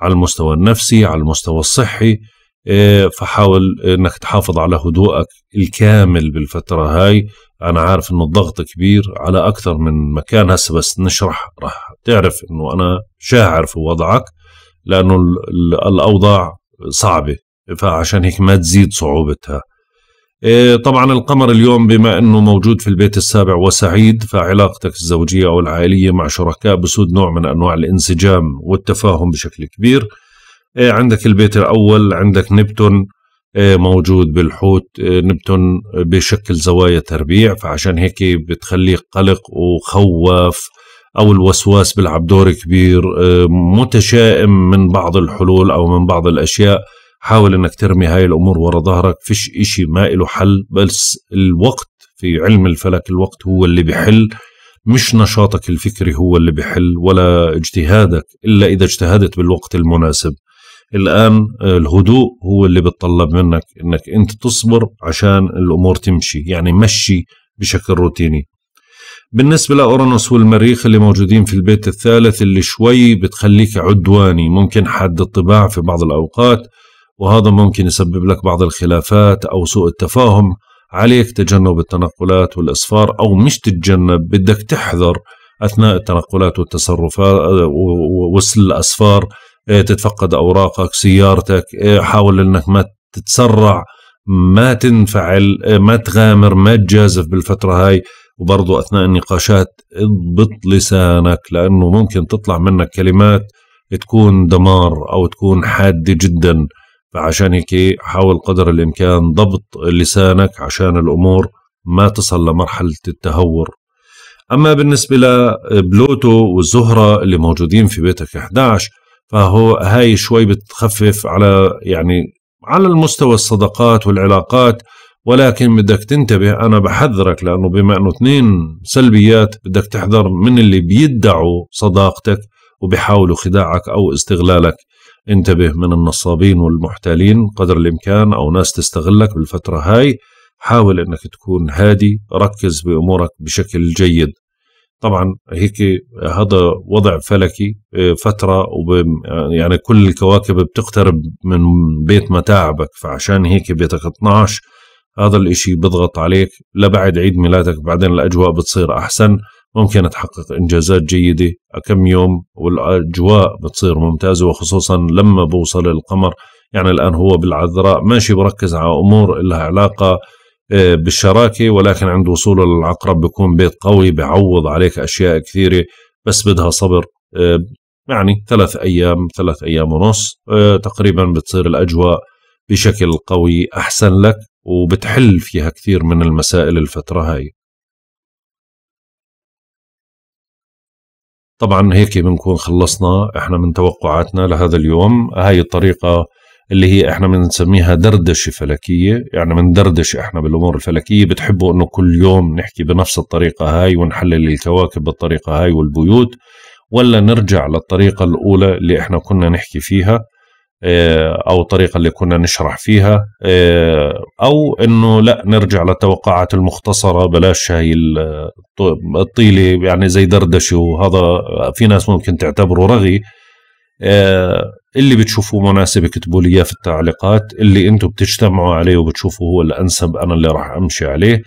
[SPEAKER 1] على المستوى النفسي على المستوى الصحي إيه، فحاول انك تحافظ على هدوءك الكامل بالفتره هاي انا عارف انه الضغط كبير على اكثر من مكان هسه بس نشرح راح تعرف انه انا شاعر في وضعك لأنه الأوضاع صعبة فعشان هيك ما تزيد صعوبتها إيه، طبعا القمر اليوم بما أنه موجود في البيت السابع وسعيد فعلاقتك الزوجية أو العائلية مع شركاء بسود نوع من أنواع الانسجام والتفاهم بشكل كبير إيه، عندك البيت الأول عندك نبتون إيه، موجود بالحوت نبتون بشكل زوايا تربيع فعشان هيك بتخليك قلق وخوف او الوسواس بيلعب دور كبير آه، متشائم من بعض الحلول او من بعض الاشياء حاول انك ترمي هاي الامور ورا ظهرك فيش اشي ما له حل بس الوقت في علم الفلك الوقت هو اللي بحل مش نشاطك الفكري هو اللي بحل ولا اجتهادك الا اذا اجتهدت بالوقت المناسب الان آه، الهدوء هو اللي بتطلب منك انك انت تصبر عشان الامور تمشي يعني مشي بشكل روتيني بالنسبة لأورانوس والمريخ اللي موجودين في البيت الثالث اللي شوي بتخليك عدواني ممكن حد الطباع في بعض الأوقات وهذا ممكن يسبب لك بعض الخلافات أو سوء التفاهم عليك تجنب التنقلات والإصفار أو مش تتجنب بدك تحذر أثناء التنقلات والتصرفات آه، ووصل الأسفار إيه، تتفقد أوراقك سيارتك إيه، حاول أنك ما تتسرع ما تنفعل إيه، ما تغامر ما تجازف بالفترة هاي وبرضه أثناء النقاشات اضبط لسانك لأنه ممكن تطلع منك كلمات تكون دمار أو تكون حادة جدا فعشان هيك حاول قدر الإمكان ضبط لسانك عشان الأمور ما تصل لمرحلة التهور أما بالنسبة لبلوتو والزهرة اللي موجودين في بيتك 11 فهو هاي شوي بتخفف على يعني على المستوى الصداقات والعلاقات ولكن بدك تنتبه انا بحذرك لانه بما انه اثنين سلبيات بدك تحذر من اللي بيدعوا صداقتك وبيحاولوا خداعك او استغلالك انتبه من النصابين والمحتالين قدر الامكان او ناس تستغلك بالفتره هاي حاول انك تكون هادي ركز بامورك بشكل جيد طبعا هيك هذا وضع فلكي آه، فترة وب آه، يعني كل الكواكب بتقترب من بيت متاعبك فعشان هيك بيتك 12 هذا الإشي بضغط عليك لبعد عيد ميلادك بعدين الأجواء بتصير أحسن ممكن تحقق إنجازات جيدة كم يوم والأجواء بتصير ممتازة وخصوصا لما بوصل القمر يعني الآن هو بالعذراء ماشي بركز على أمور لها علاقة آه، بالشراكة ولكن عند وصوله للعقرب بيكون بيت قوي بعوض عليك أشياء كثيرة بس بدها صبر آه، يعني ثلاث أيام ثلاث أيام ونص آه، تقريبا بتصير الأجواء بشكل
[SPEAKER 2] قوي أحسن لك وبتحل فيها كثير من المسائل الفترة هاي طبعا هيك بنكون خلصنا
[SPEAKER 1] احنا من توقعاتنا لهذا اليوم هاي الطريقة اللي هي احنا بنسميها دردشة فلكية يعني بندردش احنا بالامور الفلكية بتحبوا انه كل يوم نحكي بنفس الطريقة هاي ونحلل الكواكب بالطريقة هاي والبيوت ولا نرجع للطريقة الاولى اللي احنا كنا نحكي فيها آه، او الطريقه اللي كنا نشرح فيها آه، او انه لا نرجع للتوقعات المختصره بلاش هي الطيله يعني زي دردشه وهذا في ناس ممكن تعتبره رغي آه، اللي بتشوفوه مناسب اكتبوا لي في التعليقات اللي انتم بتجتمعوا عليه وبتشوفوه هو الانسب انا اللي راح امشي عليه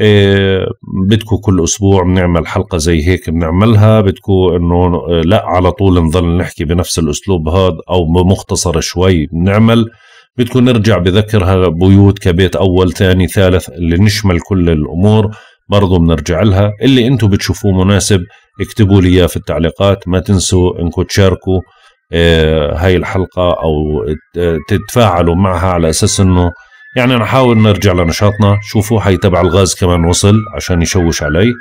[SPEAKER 1] إيه، بدكم كل اسبوع بنعمل حلقه زي هيك بنعملها بدكم انه إيه، لا على طول نضل نحكي بنفس الاسلوب هذا او بمختصر شوي بنعمل بدكم نرجع بذكرها بيوت كبيت اول ثاني ثالث اللي نشمل كل الامور برضو بنرجع لها اللي انتم بتشوفوه مناسب اكتبوا لي اياه في التعليقات ما تنسوا انكم تشاركوا إيه، هاي الحلقه او تتفاعلوا معها على اساس انه يعني نحاول نرجع لنشاطنا شوفوا حي تبع الغاز كمان وصل عشان يشوش علي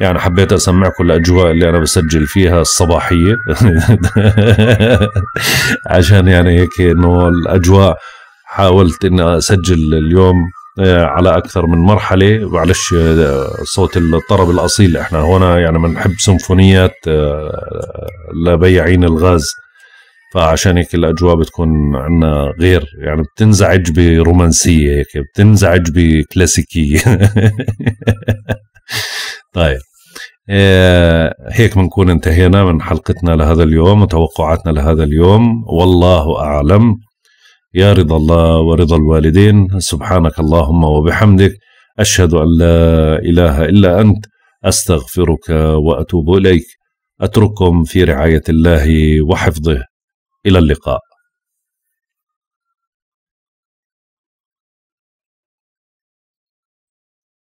[SPEAKER 1] يعني حبيت اسمعكم الاجواء اللي انا بسجل فيها الصباحيه
[SPEAKER 2] [laughs]
[SPEAKER 1] عشان يعني هيك انه الاجواء حاولت اني اسجل اليوم آه، على اكثر من مرحله معلش آه، صوت الطرب الاصيل احنا هنا يعني بنحب سمفونيات آه، لبياعين الغاز فعشان هيك الاجواء بتكون عندنا غير يعني بتنزعج برومانسيه هيك بتنزعج بكلاسيكيه [laughs] طيب آه، هيك بنكون انتهينا من حلقتنا لهذا اليوم وتوقعاتنا لهذا اليوم والله اعلم يا رضا الله ورضا الوالدين سبحانك اللهم وبحمدك اشهد ان لا اله الا انت استغفرك واتوب اليك
[SPEAKER 2] اترككم في رعايه الله وحفظه إلى اللقاء